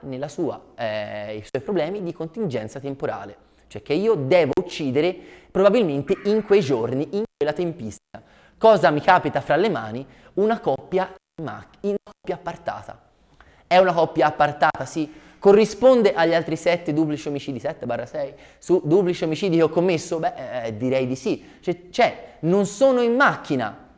nella sua, eh, i suoi problemi di contingenza temporale, cioè che io devo uccidere probabilmente in quei giorni, in quella tempistica. Cosa mi capita fra le mani? Una coppia in macchina, coppia appartata. È una coppia appartata, sì, corrisponde agli altri 7 duplici omicidi, 7 barra 6, su duplici omicidi che ho commesso? Beh, eh, eh, direi di sì. Cioè, cioè, non sono in macchina,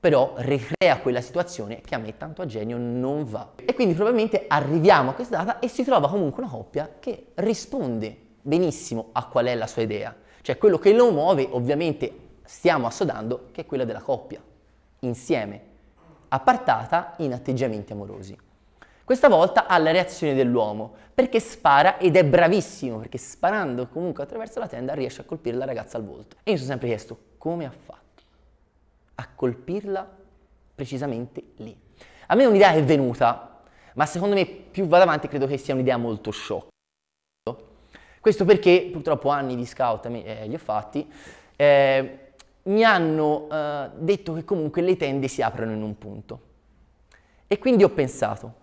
però ricrea quella situazione che a me tanto a genio non va. E quindi probabilmente arriviamo a questa data e si trova comunque una coppia che risponde benissimo a qual è la sua idea. Cioè quello che lo muove ovviamente stiamo assodando che è quella della coppia, insieme, appartata in atteggiamenti amorosi. Questa volta alla reazione dell'uomo, perché spara ed è bravissimo, perché sparando comunque attraverso la tenda riesce a colpire la ragazza al volto. E io mi sono sempre chiesto come ha fatto a colpirla precisamente lì. A me un'idea è venuta, ma secondo me più vado avanti credo che sia un'idea molto sciocca. Questo perché purtroppo anni di scout eh, eh, li ho fatti, eh, mi hanno eh, detto che comunque le tende si aprono in un punto. E quindi ho pensato,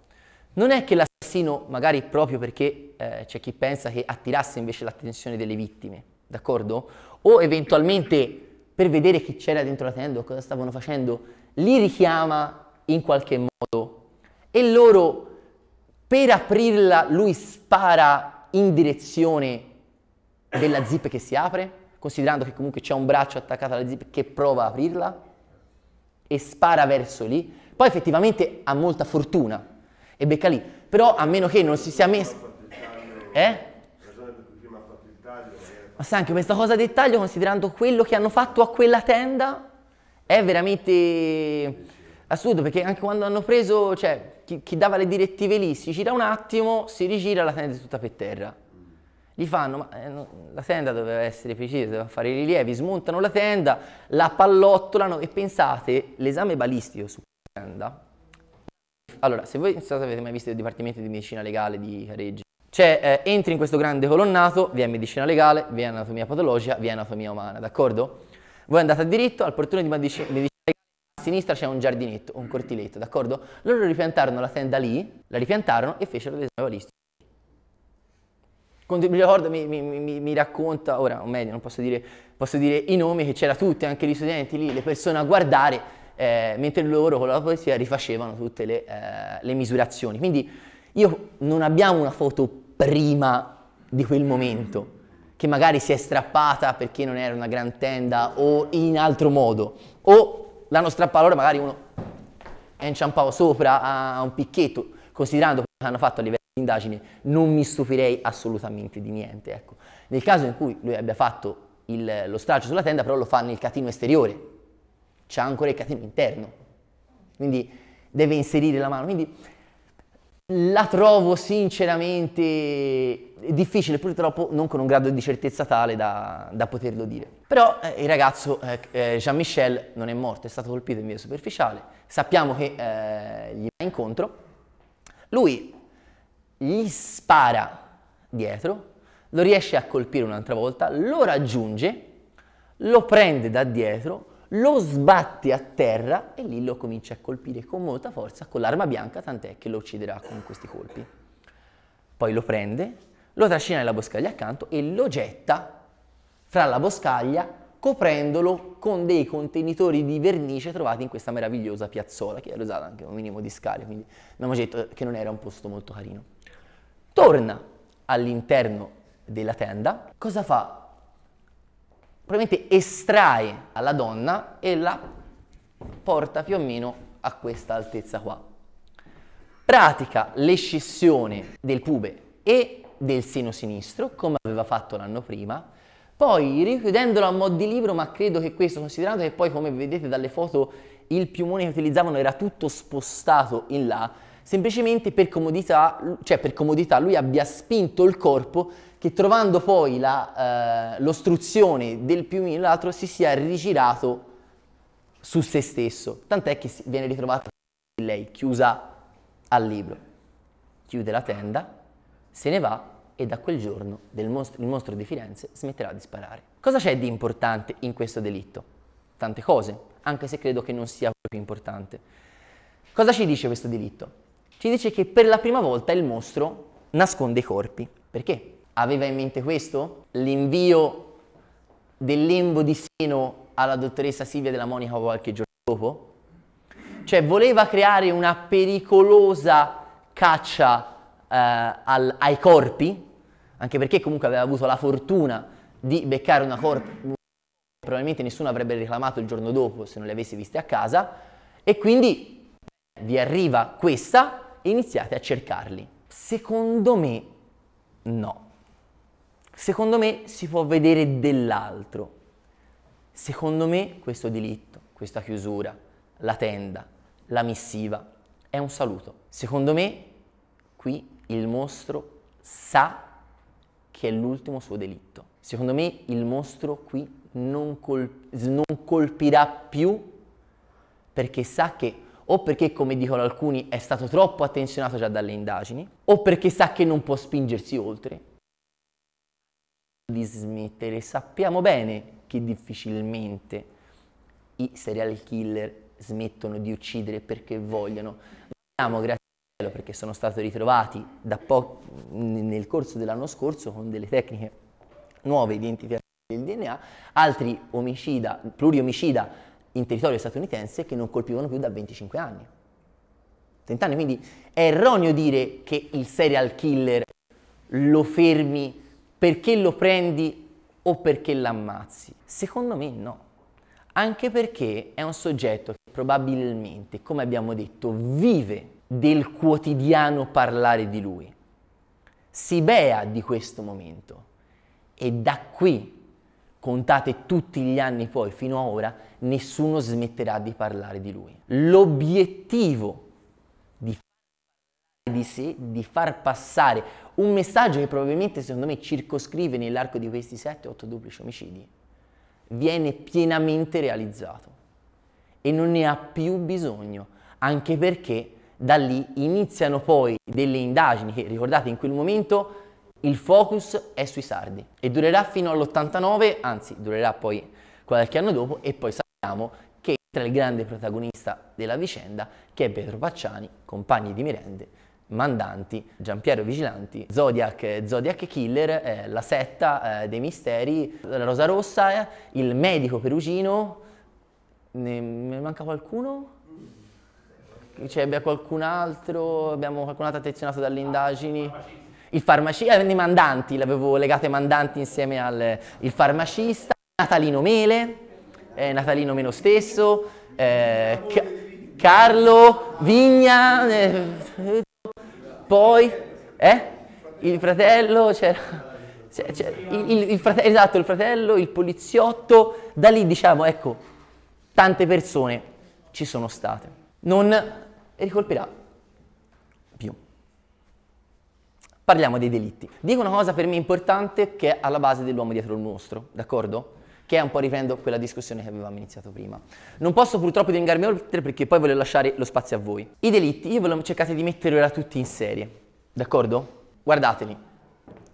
non è che l'assassino, magari proprio perché eh, c'è chi pensa che attirasse invece l'attenzione delle vittime, d'accordo? O eventualmente per vedere chi c'era dentro la tenda o cosa stavano facendo, li richiama in qualche modo e loro per aprirla lui spara in direzione della zip che si apre, considerando che comunque c'è un braccio attaccato alla zip che prova a aprirla e spara verso lì. Poi effettivamente ha molta fortuna e becca lì, però a meno che non si sia messo... Eh? Ma sai anche questa cosa a dettaglio, considerando quello che hanno fatto a quella tenda, è veramente assurdo, perché anche quando hanno preso, cioè, chi, chi dava le direttive lì si gira un attimo, si rigira, la tenda è tutta per terra. Gli fanno, ma eh, no, la tenda doveva essere precisa, doveva fare i rilievi, smontano la tenda, la pallottolano e pensate, l'esame balistico su quella tenda... Allora, se voi non so se avete mai visto il Dipartimento di Medicina Legale di Careggio, cioè, eh, entri in questo grande colonnato, vi è medicina legale, vi è anatomia patologica, vi è anatomia umana, d'accordo? Voi andate a diritto, al portone di medic medicina legale, a sinistra c'è un giardinetto, un cortiletto, d'accordo? Loro ripiantarono la tenda lì, la ripiantarono e fecero l'esame balistico. Mi ricordo, mi, mi, mi, mi, racconta, ora, o meglio, non posso dire, posso dire i nomi, che c'era tutti, anche gli studenti lì, le persone a guardare, eh, mentre loro con la polizia rifacevano tutte le, eh, le misurazioni. Quindi io non abbiamo una foto prima di quel momento, che magari si è strappata perché non era una gran tenda o in altro modo, o l'hanno strappata, allora magari uno è inciampato sopra a un picchetto, considerando quello che hanno fatto a livello di indagine, non mi stupirei assolutamente di niente. Ecco. Nel caso in cui lui abbia fatto il, lo straccio sulla tenda, però lo fa nel catino esteriore, c'è ancora il catino interno, quindi deve inserire la mano. Quindi la trovo sinceramente difficile, purtroppo non con un grado di certezza tale da, da poterlo dire. Però eh, il ragazzo eh, eh, Jean-Michel non è morto, è stato colpito in via superficiale, sappiamo che eh, gli va incontro, lui gli spara dietro, lo riesce a colpire un'altra volta, lo raggiunge, lo prende da dietro, lo sbatte a terra e lì lo comincia a colpire con molta forza con l'arma bianca, tant'è che lo ucciderà con questi colpi. Poi lo prende, lo trascina nella boscaglia accanto e lo getta fra la boscaglia coprendolo con dei contenitori di vernice trovati in questa meravigliosa piazzola che era usata anche un minimo di scale, quindi abbiamo detto che non era un posto molto carino. Torna all'interno della tenda, cosa fa? probabilmente estrae alla donna e la porta più o meno a questa altezza qua. Pratica l'escissione del pube e del seno sinistro, come aveva fatto l'anno prima, poi richiudendolo a mo' di libro, ma credo che questo, considerando che poi come vedete dalle foto il piumone che utilizzavano era tutto spostato in là, semplicemente per comodità, cioè per comodità lui abbia spinto il corpo che trovando poi la, eh, l'ostruzione del piumino dell'altro si sia rigirato su se stesso, tant'è che viene ritrovata lei chiusa al libro. Chiude la tenda, se ne va e da quel giorno mostro, il mostro di Firenze smetterà di sparare. Cosa c'è di importante in questo delitto? Tante cose, anche se credo che non sia più importante. Cosa ci dice questo delitto? Ci dice che per la prima volta il mostro nasconde i corpi. Perché? aveva in mente questo? L'invio del lembo di seno alla dottoressa Silvia della Monica qualche giorno dopo? Cioè voleva creare una pericolosa caccia eh, al, ai corpi, anche perché comunque aveva avuto la fortuna di beccare una corpo probabilmente nessuno avrebbe reclamato il giorno dopo se non le avesse viste a casa, e quindi vi arriva questa e iniziate a cercarli. Secondo me no. Secondo me si può vedere dell'altro. Secondo me questo delitto, questa chiusura, la tenda, la missiva, è un saluto. Secondo me qui il mostro sa che è l'ultimo suo delitto. Secondo me il mostro qui non, colp- non colpirà più perché sa che o perché, come dicono alcuni, è stato troppo attenzionato già dalle indagini, o perché sa che non può spingersi oltre, di smettere. Sappiamo bene che difficilmente i serial killer smettono di uccidere perché vogliono. Siamo grazie a Dio perché sono stati ritrovati po- nel corso dell'anno scorso con delle tecniche nuove identificate del DNA, altri omicida, pluriomicida in territorio statunitense che non colpivano più da 25 anni. 30 anni, quindi è erroneo dire che il serial killer lo fermi perché lo prendi o perché l'ammazzi? Secondo me no, anche perché è un soggetto che probabilmente, come abbiamo detto, vive del quotidiano parlare di lui, si bea di questo momento e da qui, contate tutti gli anni poi fino a ora, nessuno smetterà di parlare di lui. L'obiettivo di sé, di far passare un messaggio che probabilmente secondo me circoscrive nell'arco di questi 7-8 duplici omicidi, viene pienamente realizzato e non ne ha più bisogno, anche perché da lì iniziano poi delle indagini che ricordate in quel momento il focus è sui sardi e durerà fino all'89, anzi durerà poi qualche anno dopo e poi sappiamo che tra il grande protagonista della vicenda che è Pietro Pacciani, compagni di Mirende, Mandanti, Giampiero Vigilanti, Zodiac, Zodiac Killer, eh, La setta eh, dei misteri, La Rosa Rossa, eh, Il medico perugino, ne, ne manca qualcuno? C'è cioè, abbiamo qualcun altro? Abbiamo qualcun altro attenzionato dalle indagini? Il farmacista, eh, i mandanti, l'avevo legato ai mandanti insieme al farmacista, Natalino Mele, Natalino Meno stesso, eh, Carlo Vigna... Eh, poi, eh? Il fratello c'era... Cioè, il, il, il fratello, esatto, il fratello, il poliziotto, da lì diciamo, ecco, tante persone ci sono state. Non ricolpirà più. Parliamo dei delitti. Dico una cosa per me importante che è alla base dell'uomo dietro il mostro, d'accordo? che è un po' riprendo quella discussione che avevamo iniziato prima. Non posso purtroppo dilungarmi oltre perché poi voglio lasciare lo spazio a voi. I delitti, io ve lo cercate di metterli ora tutti in serie, d'accordo? Guardateli,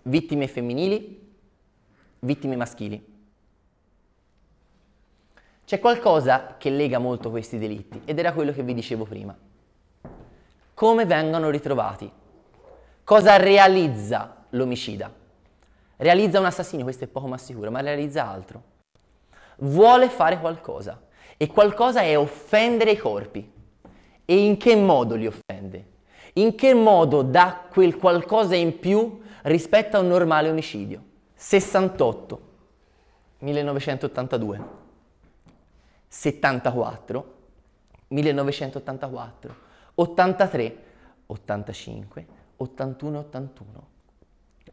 vittime femminili, vittime maschili. C'è qualcosa che lega molto questi delitti ed era quello che vi dicevo prima. Come vengono ritrovati? Cosa realizza l'omicida? Realizza un assassino, questo è poco ma sicuro, ma realizza altro vuole fare qualcosa e qualcosa è offendere i corpi. E in che modo li offende? In che modo dà quel qualcosa in più rispetto a un normale omicidio? 68, 1982, 74, 1984, 83, 85, 81, 81.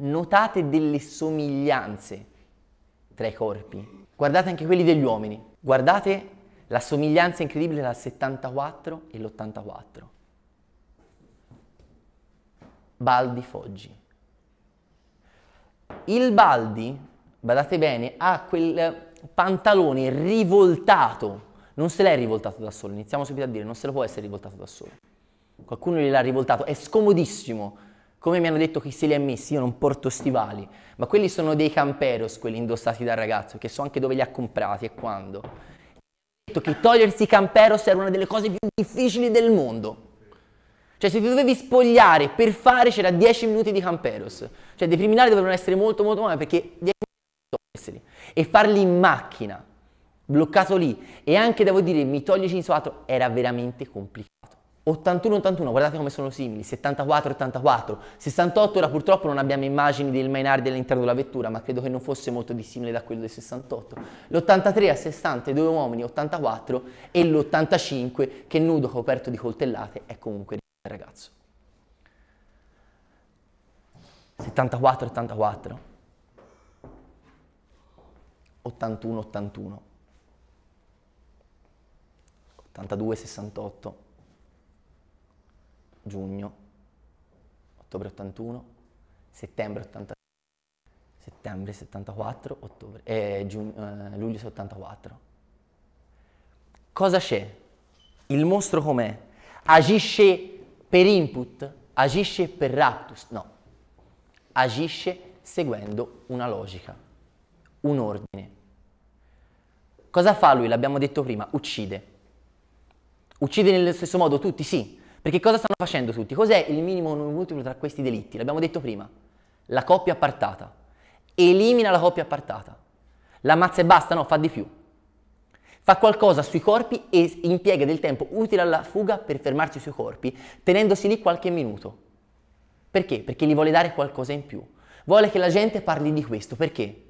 Notate delle somiglianze tra i corpi Guardate anche quelli degli uomini. Guardate la somiglianza incredibile tra il 74 e l'84. Baldi Foggi. Il Baldi, badate bene, ha quel pantalone rivoltato. Non se l'è rivoltato da solo, iniziamo subito a dire, non se lo può essere rivoltato da solo. Qualcuno gliel'ha rivoltato, è scomodissimo come mi hanno detto chi se li ha messi, io non porto stivali, ma quelli sono dei camperos, quelli indossati dal ragazzo, che so anche dove li ha comprati e quando. Mi detto che togliersi i camperos era una delle cose più difficili del mondo. Cioè se ti dovevi spogliare per fare c'era 10 minuti di camperos. Cioè dei criminali dovevano essere molto molto male perché 10 minuti e farli in macchina, bloccato lì. E anche devo dire, mi toglierci in solato era veramente complicato. 81-81, guardate come sono simili, 74-84, 68 ora purtroppo non abbiamo immagini del mainardi all'interno della vettura, ma credo che non fosse molto dissimile da quello del 68. L'83 a 60, due uomini, 84 e l'85 che nudo coperto di coltellate è comunque il ragazzo. 74-84, 81-81, 82-68 giugno, ottobre 81, settembre 83, settembre 74, ottobre, eh, giugno, eh, luglio 74. Cosa c'è? Il mostro com'è? Agisce per input? Agisce per raptus? No. Agisce seguendo una logica, un ordine. Cosa fa lui? L'abbiamo detto prima, uccide. Uccide nello stesso modo tutti? Sì, perché cosa stanno facendo tutti? Cos'è il minimo multiplo tra questi delitti? L'abbiamo detto prima. La coppia appartata. Elimina la coppia appartata. La mazza e basta? No, fa di più. Fa qualcosa sui corpi e impiega del tempo utile alla fuga per fermarsi sui corpi, tenendosi lì qualche minuto. Perché? Perché gli vuole dare qualcosa in più. Vuole che la gente parli di questo. Perché?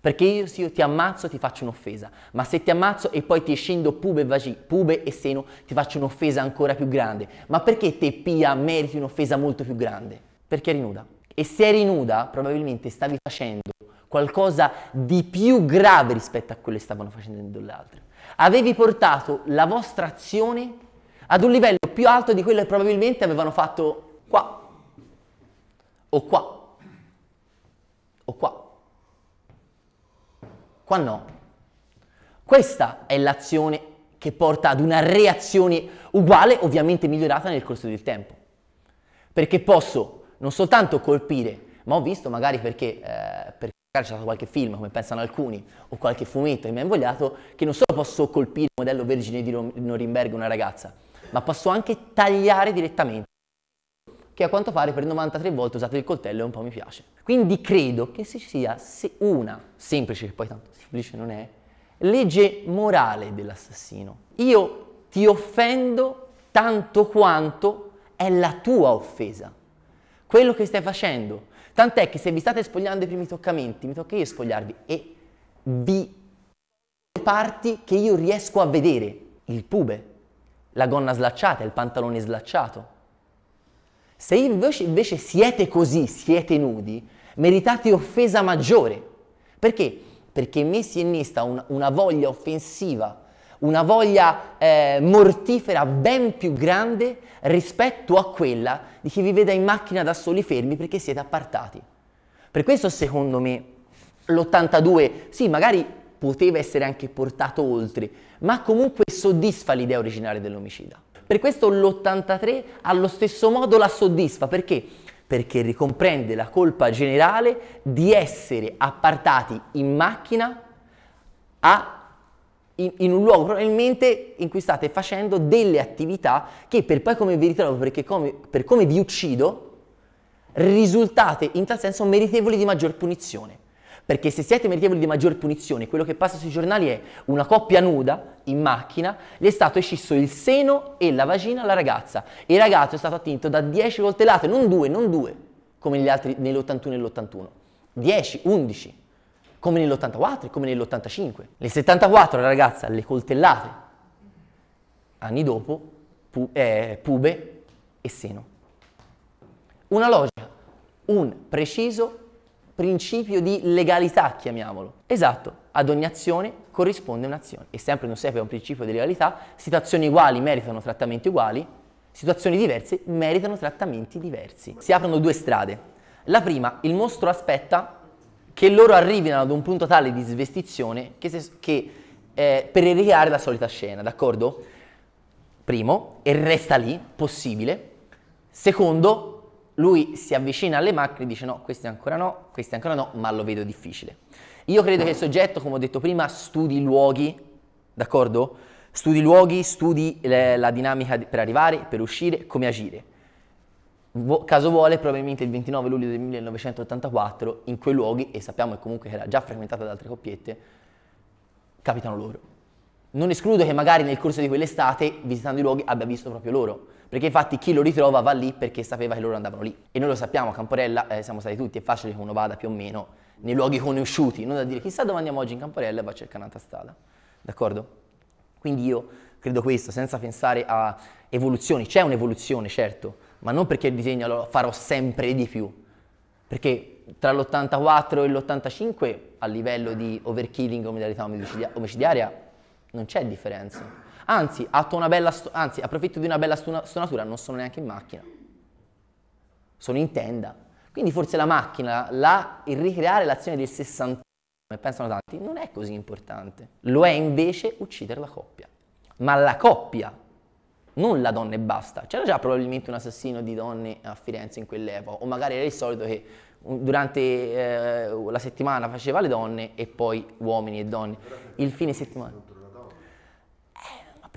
Perché io se io ti ammazzo ti faccio un'offesa, ma se ti ammazzo e poi ti scendo pube e, vagi, pube e seno ti faccio un'offesa ancora più grande. Ma perché te Pia meriti un'offesa molto più grande? Perché eri nuda. E se eri nuda probabilmente stavi facendo qualcosa di più grave rispetto a quello che stavano facendo gli altri. Avevi portato la vostra azione ad un livello più alto di quello che probabilmente avevano fatto qua, o qua, o qua. Qua no. Questa è l'azione che porta ad una reazione uguale, ovviamente migliorata nel corso del tempo. Perché posso non soltanto colpire, ma ho visto magari perché, eh, perché c'è stato qualche film, come pensano alcuni, o qualche fumetto che mi ha invogliato, che non solo posso colpire il modello vergine di Norimberga una ragazza, ma posso anche tagliare direttamente che a quanto pare per 93 volte usate il coltello e un po' mi piace. Quindi credo che ci sia una, semplice che poi tanto semplice non è, legge morale dell'assassino. Io ti offendo tanto quanto è la tua offesa, quello che stai facendo. Tant'è che se vi state spogliando i primi toccamenti, mi tocca io spogliarvi e vi le parti che io riesco a vedere, il pube, la gonna slacciata, il pantalone slacciato, se invece, invece siete così, siete nudi, meritate offesa maggiore. Perché? Perché in me si innesta un, una voglia offensiva, una voglia eh, mortifera ben più grande rispetto a quella di chi vi veda in macchina da soli fermi perché siete appartati. Per questo secondo me l'82 sì, magari poteva essere anche portato oltre, ma comunque soddisfa l'idea originale dell'omicida. Per questo l'83 allo stesso modo la soddisfa, perché? Perché ricomprende la colpa generale di essere appartati in macchina a in, un luogo probabilmente in cui state facendo delle attività che per poi come vi ritrovo, perché come, per come vi uccido, risultate in tal senso meritevoli di maggior punizione. Perché se siete meritevoli di maggior punizione, quello che passa sui giornali è una coppia nuda in macchina, gli è stato escisso il seno e la vagina alla ragazza. Il ragazzo è stato attinto da 10 coltellate, non 2, non 2, come negli altri nell'81 e nell'81. 10, 11, come nell'84, come nell'85. Nel 74 la ragazza le coltellate, anni dopo, pu- eh, pube e seno. Una logica, un preciso principio di legalità, chiamiamolo. Esatto, ad ogni azione corrisponde un'azione. E sempre non sempre è un principio di legalità, situazioni uguali meritano trattamenti uguali, situazioni diverse meritano trattamenti diversi. Si aprono due strade. La prima, il mostro aspetta che loro arrivino ad un punto tale di svestizione che, se, che eh, per ricreare la solita scena, d'accordo? Primo, e resta lì, possibile. Secondo, lui si avvicina alle macchine e dice no, questi ancora no, questi ancora no, ma lo vedo difficile. Io credo che il soggetto, come ho detto prima, studi luoghi, d'accordo? Studi luoghi, studi le, eh, la dinamica per arrivare, per uscire, come agire. Vo, caso vuole, probabilmente il 29 luglio del 1984, in quei luoghi, e sappiamo che comunque era già frequentata da altre coppiette, capitano loro. Non escludo che magari nel corso di quell'estate, visitando i luoghi, abbia visto proprio loro perché infatti chi lo ritrova va lì perché sapeva che loro andavano lì. E noi lo sappiamo, a Camporella eh, siamo stati tutti, è facile che uno vada più o meno nei luoghi conosciuti, non da dire chissà dove andiamo oggi in Camporella e va a cercare un'altra strada, d'accordo? Quindi io credo questo, senza pensare a evoluzioni, c'è un'evoluzione certo, ma non perché il disegno lo farò sempre di più, perché tra l'84 e l'85 a livello di overkilling o omicidia- omicidiaria non c'è differenza Anzi, st- anzi approfitto di una bella stuna- stonatura, non sono neanche in macchina. Sono in tenda. Quindi forse la macchina, la, il ricreare l'azione del 60, come pensano tanti, non è così importante. Lo è invece uccidere la coppia. Ma la coppia, non la donna e basta. C'era già probabilmente un assassino di donne a Firenze in quell'epoca, o magari era il solito che durante eh, la settimana faceva le donne e poi uomini e donne. Il fine settimana.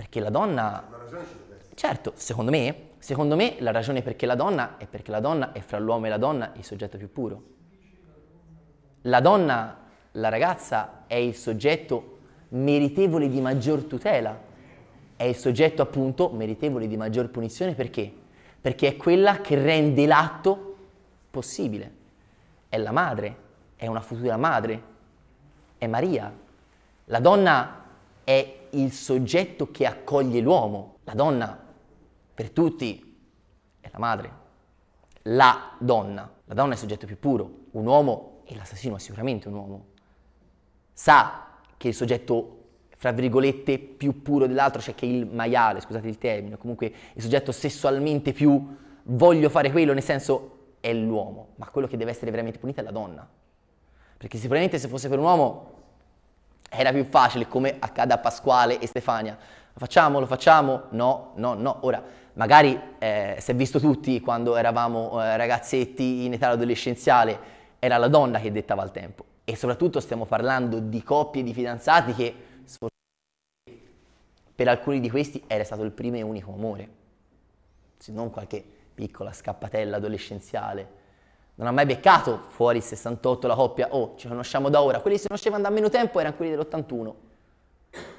Perché la donna... Una ragione ci deve Certo, secondo me, secondo me la ragione perché la donna è perché la donna è fra l'uomo e la donna il soggetto più puro. La donna, la ragazza, è il soggetto meritevole di maggior tutela. È il soggetto appunto meritevole di maggior punizione perché? Perché è quella che rende l'atto possibile. È la madre, è una futura madre, è Maria. La donna è il soggetto che accoglie l'uomo. La donna, per tutti, è la madre. La donna. La donna è il soggetto più puro. Un uomo, e l'assassino è sicuramente un uomo, sa che il soggetto fra virgolette, più puro dell'altro, cioè che il maiale, scusate il termine, comunque il soggetto sessualmente più voglio fare quello, nel senso è l'uomo, ma quello che deve essere veramente punito è la donna. Perché sicuramente se fosse per un uomo era più facile, come accade a Pasquale e Stefania. Lo facciamo, lo facciamo? No, no, no. Ora, magari eh, si è visto tutti quando eravamo eh, ragazzetti in età adolescenziale, era la donna che dettava il tempo. E soprattutto stiamo parlando di coppie di fidanzati che per alcuni di questi era stato il primo e unico amore, se non qualche piccola scappatella adolescenziale non ha mai beccato fuori il 68 la coppia, oh, ci conosciamo da ora. Quelli che si conoscevano da meno tempo erano quelli dell'81.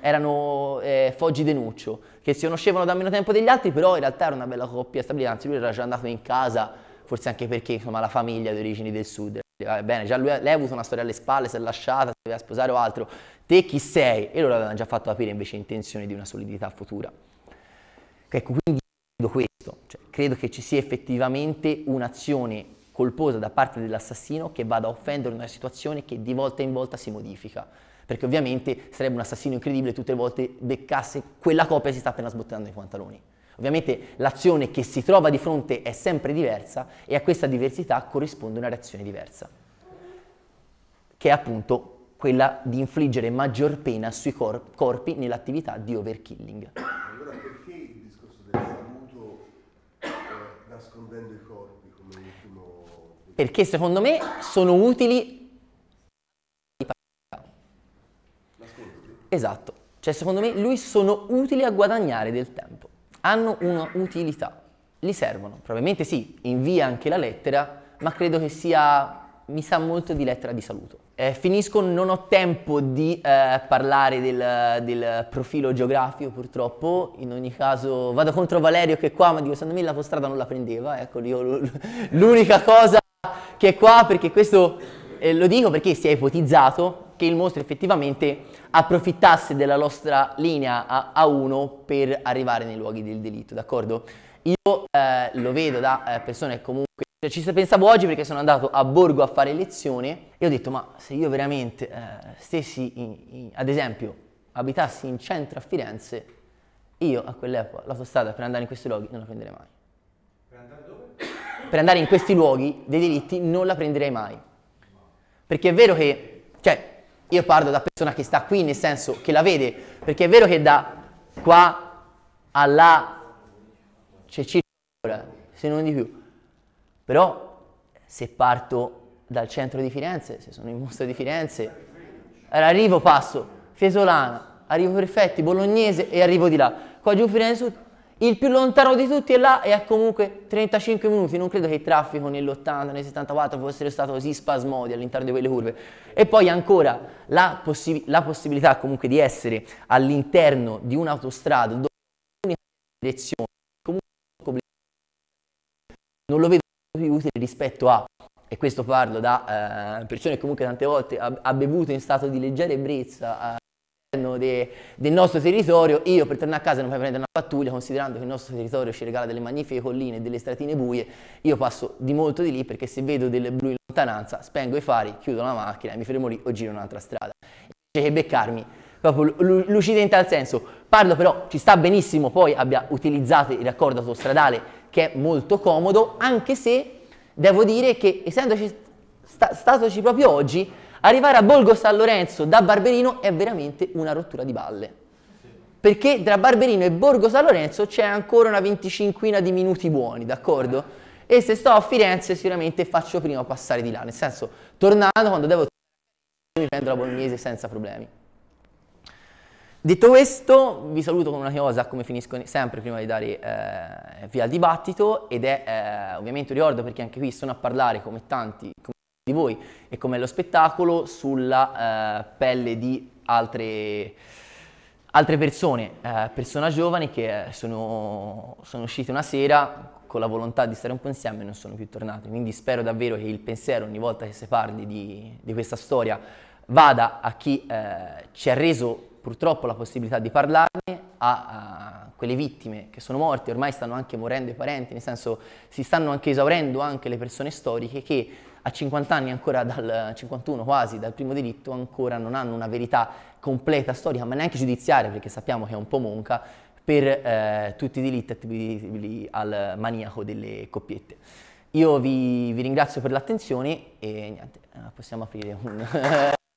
Erano eh, Foggi Denuccio, che si conoscevano da meno tempo degli altri, però in realtà era una bella coppia stabilita. Anzi, lui era già andato in casa, forse anche perché insomma, la famiglia di origini del sud. Va bene, già lui, lei ha avuto una storia alle spalle, si è lasciata, si doveva sposare o altro. Te chi sei? E loro avevano già fatto capire invece intenzione di una solidità futura. Ecco, quindi credo questo, cioè, credo che ci sia effettivamente un'azione colposa da parte dell'assassino che vada a offendere una situazione che di volta in volta si modifica. Perché ovviamente sarebbe un assassino incredibile tutte le volte beccasse quella coppia che si sta appena sbottando i pantaloni. Ovviamente l'azione che si trova di fronte è sempre diversa e a questa diversità corrisponde una reazione diversa, che è appunto quella di infliggere maggior pena sui corpi nell'attività di overkilling. Allora, perché secondo me sono utili. Esatto, cioè secondo me lui sono utili a guadagnare del tempo, hanno una utilità, li servono, probabilmente sì, invia anche la lettera, ma credo che sia, mi sa molto di lettera di saluto. Eh, finisco, non ho tempo di eh, parlare del, del, profilo geografico purtroppo, in ogni caso vado contro Valerio che è qua, ma dico secondo me la postrada non la prendeva, ecco l'unica cosa che è qua perché questo eh, lo dico perché si è ipotizzato che il mostro effettivamente approfittasse della nostra linea A- 1 per arrivare nei luoghi del delitto, d'accordo? Io eh, lo vedo da eh, persone comunque cioè, ci pensavo oggi perché sono andato a Borgo a fare lezione e ho detto ma se io veramente eh, stessi, in, in, ad esempio, abitassi in centro a Firenze, io a quell'epoca l'autostrada per andare in questi luoghi non la prenderei mai. Per andare dove? per andare in questi luoghi dei diritti non la prenderei mai. Perché è vero che, cioè, io parlo da persona che sta qui, nel senso che la vede, perché è vero che da qua a là c'è circa se non di più. Però se parto dal centro di Firenze, se sono in mostra di Firenze, arrivo, passo Fesolana, arrivo Perfetti, Bolognese e arrivo di là. Qua giù Firenze il più lontano di tutti è là e ha comunque 35 minuti. Non credo che il traffico nell'80, nel 74 fosse stato così spasmodico all'interno di quelle curve. E poi ancora la, possi- la possibilità comunque di essere all'interno di un'autostrada dove l'unica direzione comunque non lo vedo più utile rispetto a e questo parlo da eh, persone che comunque tante volte ha, ha bevuto in stato di leggera ebbrezza eh, all'interno de, del nostro territorio, io per tornare a casa non fai prendere una pattuglia, considerando che il nostro territorio ci regala delle magnifiche colline e delle stratine buie, io passo di molto di lì perché se vedo delle blu in lontananza spengo i fari, chiudo la macchina, mi fermo lì o giro un'altra strada. Invece che beccarmi, proprio lucida in tal senso, parlo però, ci sta benissimo poi abbia utilizzato il raccordo autostradale che è molto comodo, anche se devo dire che essendoci sta, statoci proprio oggi, Arrivare a Borgo San Lorenzo da Barberino è veramente una rottura di balle. Perché tra Barberino e Borgo San Lorenzo c'è ancora una venticinquina di minuti buoni, d'accordo? E se sto a Firenze sicuramente faccio prima passare di là, nel senso, tornando quando devo mi prendo la bolognese senza problemi. Detto questo, vi saluto con una cosa come finisco sempre prima di dare eh, via al dibattito ed è eh, ovviamente un ricordo perché anche qui sono a parlare come tanti, come di voi e come lo spettacolo sulla eh, pelle di altre, altre persone, eh, persone giovani che eh, sono, sono uscite una sera con la volontà di stare un po' insieme e non sono più tornate. Quindi spero davvero che il pensiero ogni volta che si parli di, di questa storia vada a chi eh, ci ha reso purtroppo la possibilità di parlarne, a, a quelle vittime che sono morte, ormai stanno anche morendo i parenti, nel senso si stanno anche esaurendo anche le persone storiche che a 50 anni ancora dal 51 quasi dal primo delitto ancora non hanno una verità completa storica ma neanche giudiziaria perché sappiamo che è un po' monca per eh, tutti i delitti attribuibili al maniaco delle coppiette. Io vi, vi ringrazio per l'attenzione e niente, eh, possiamo aprire un...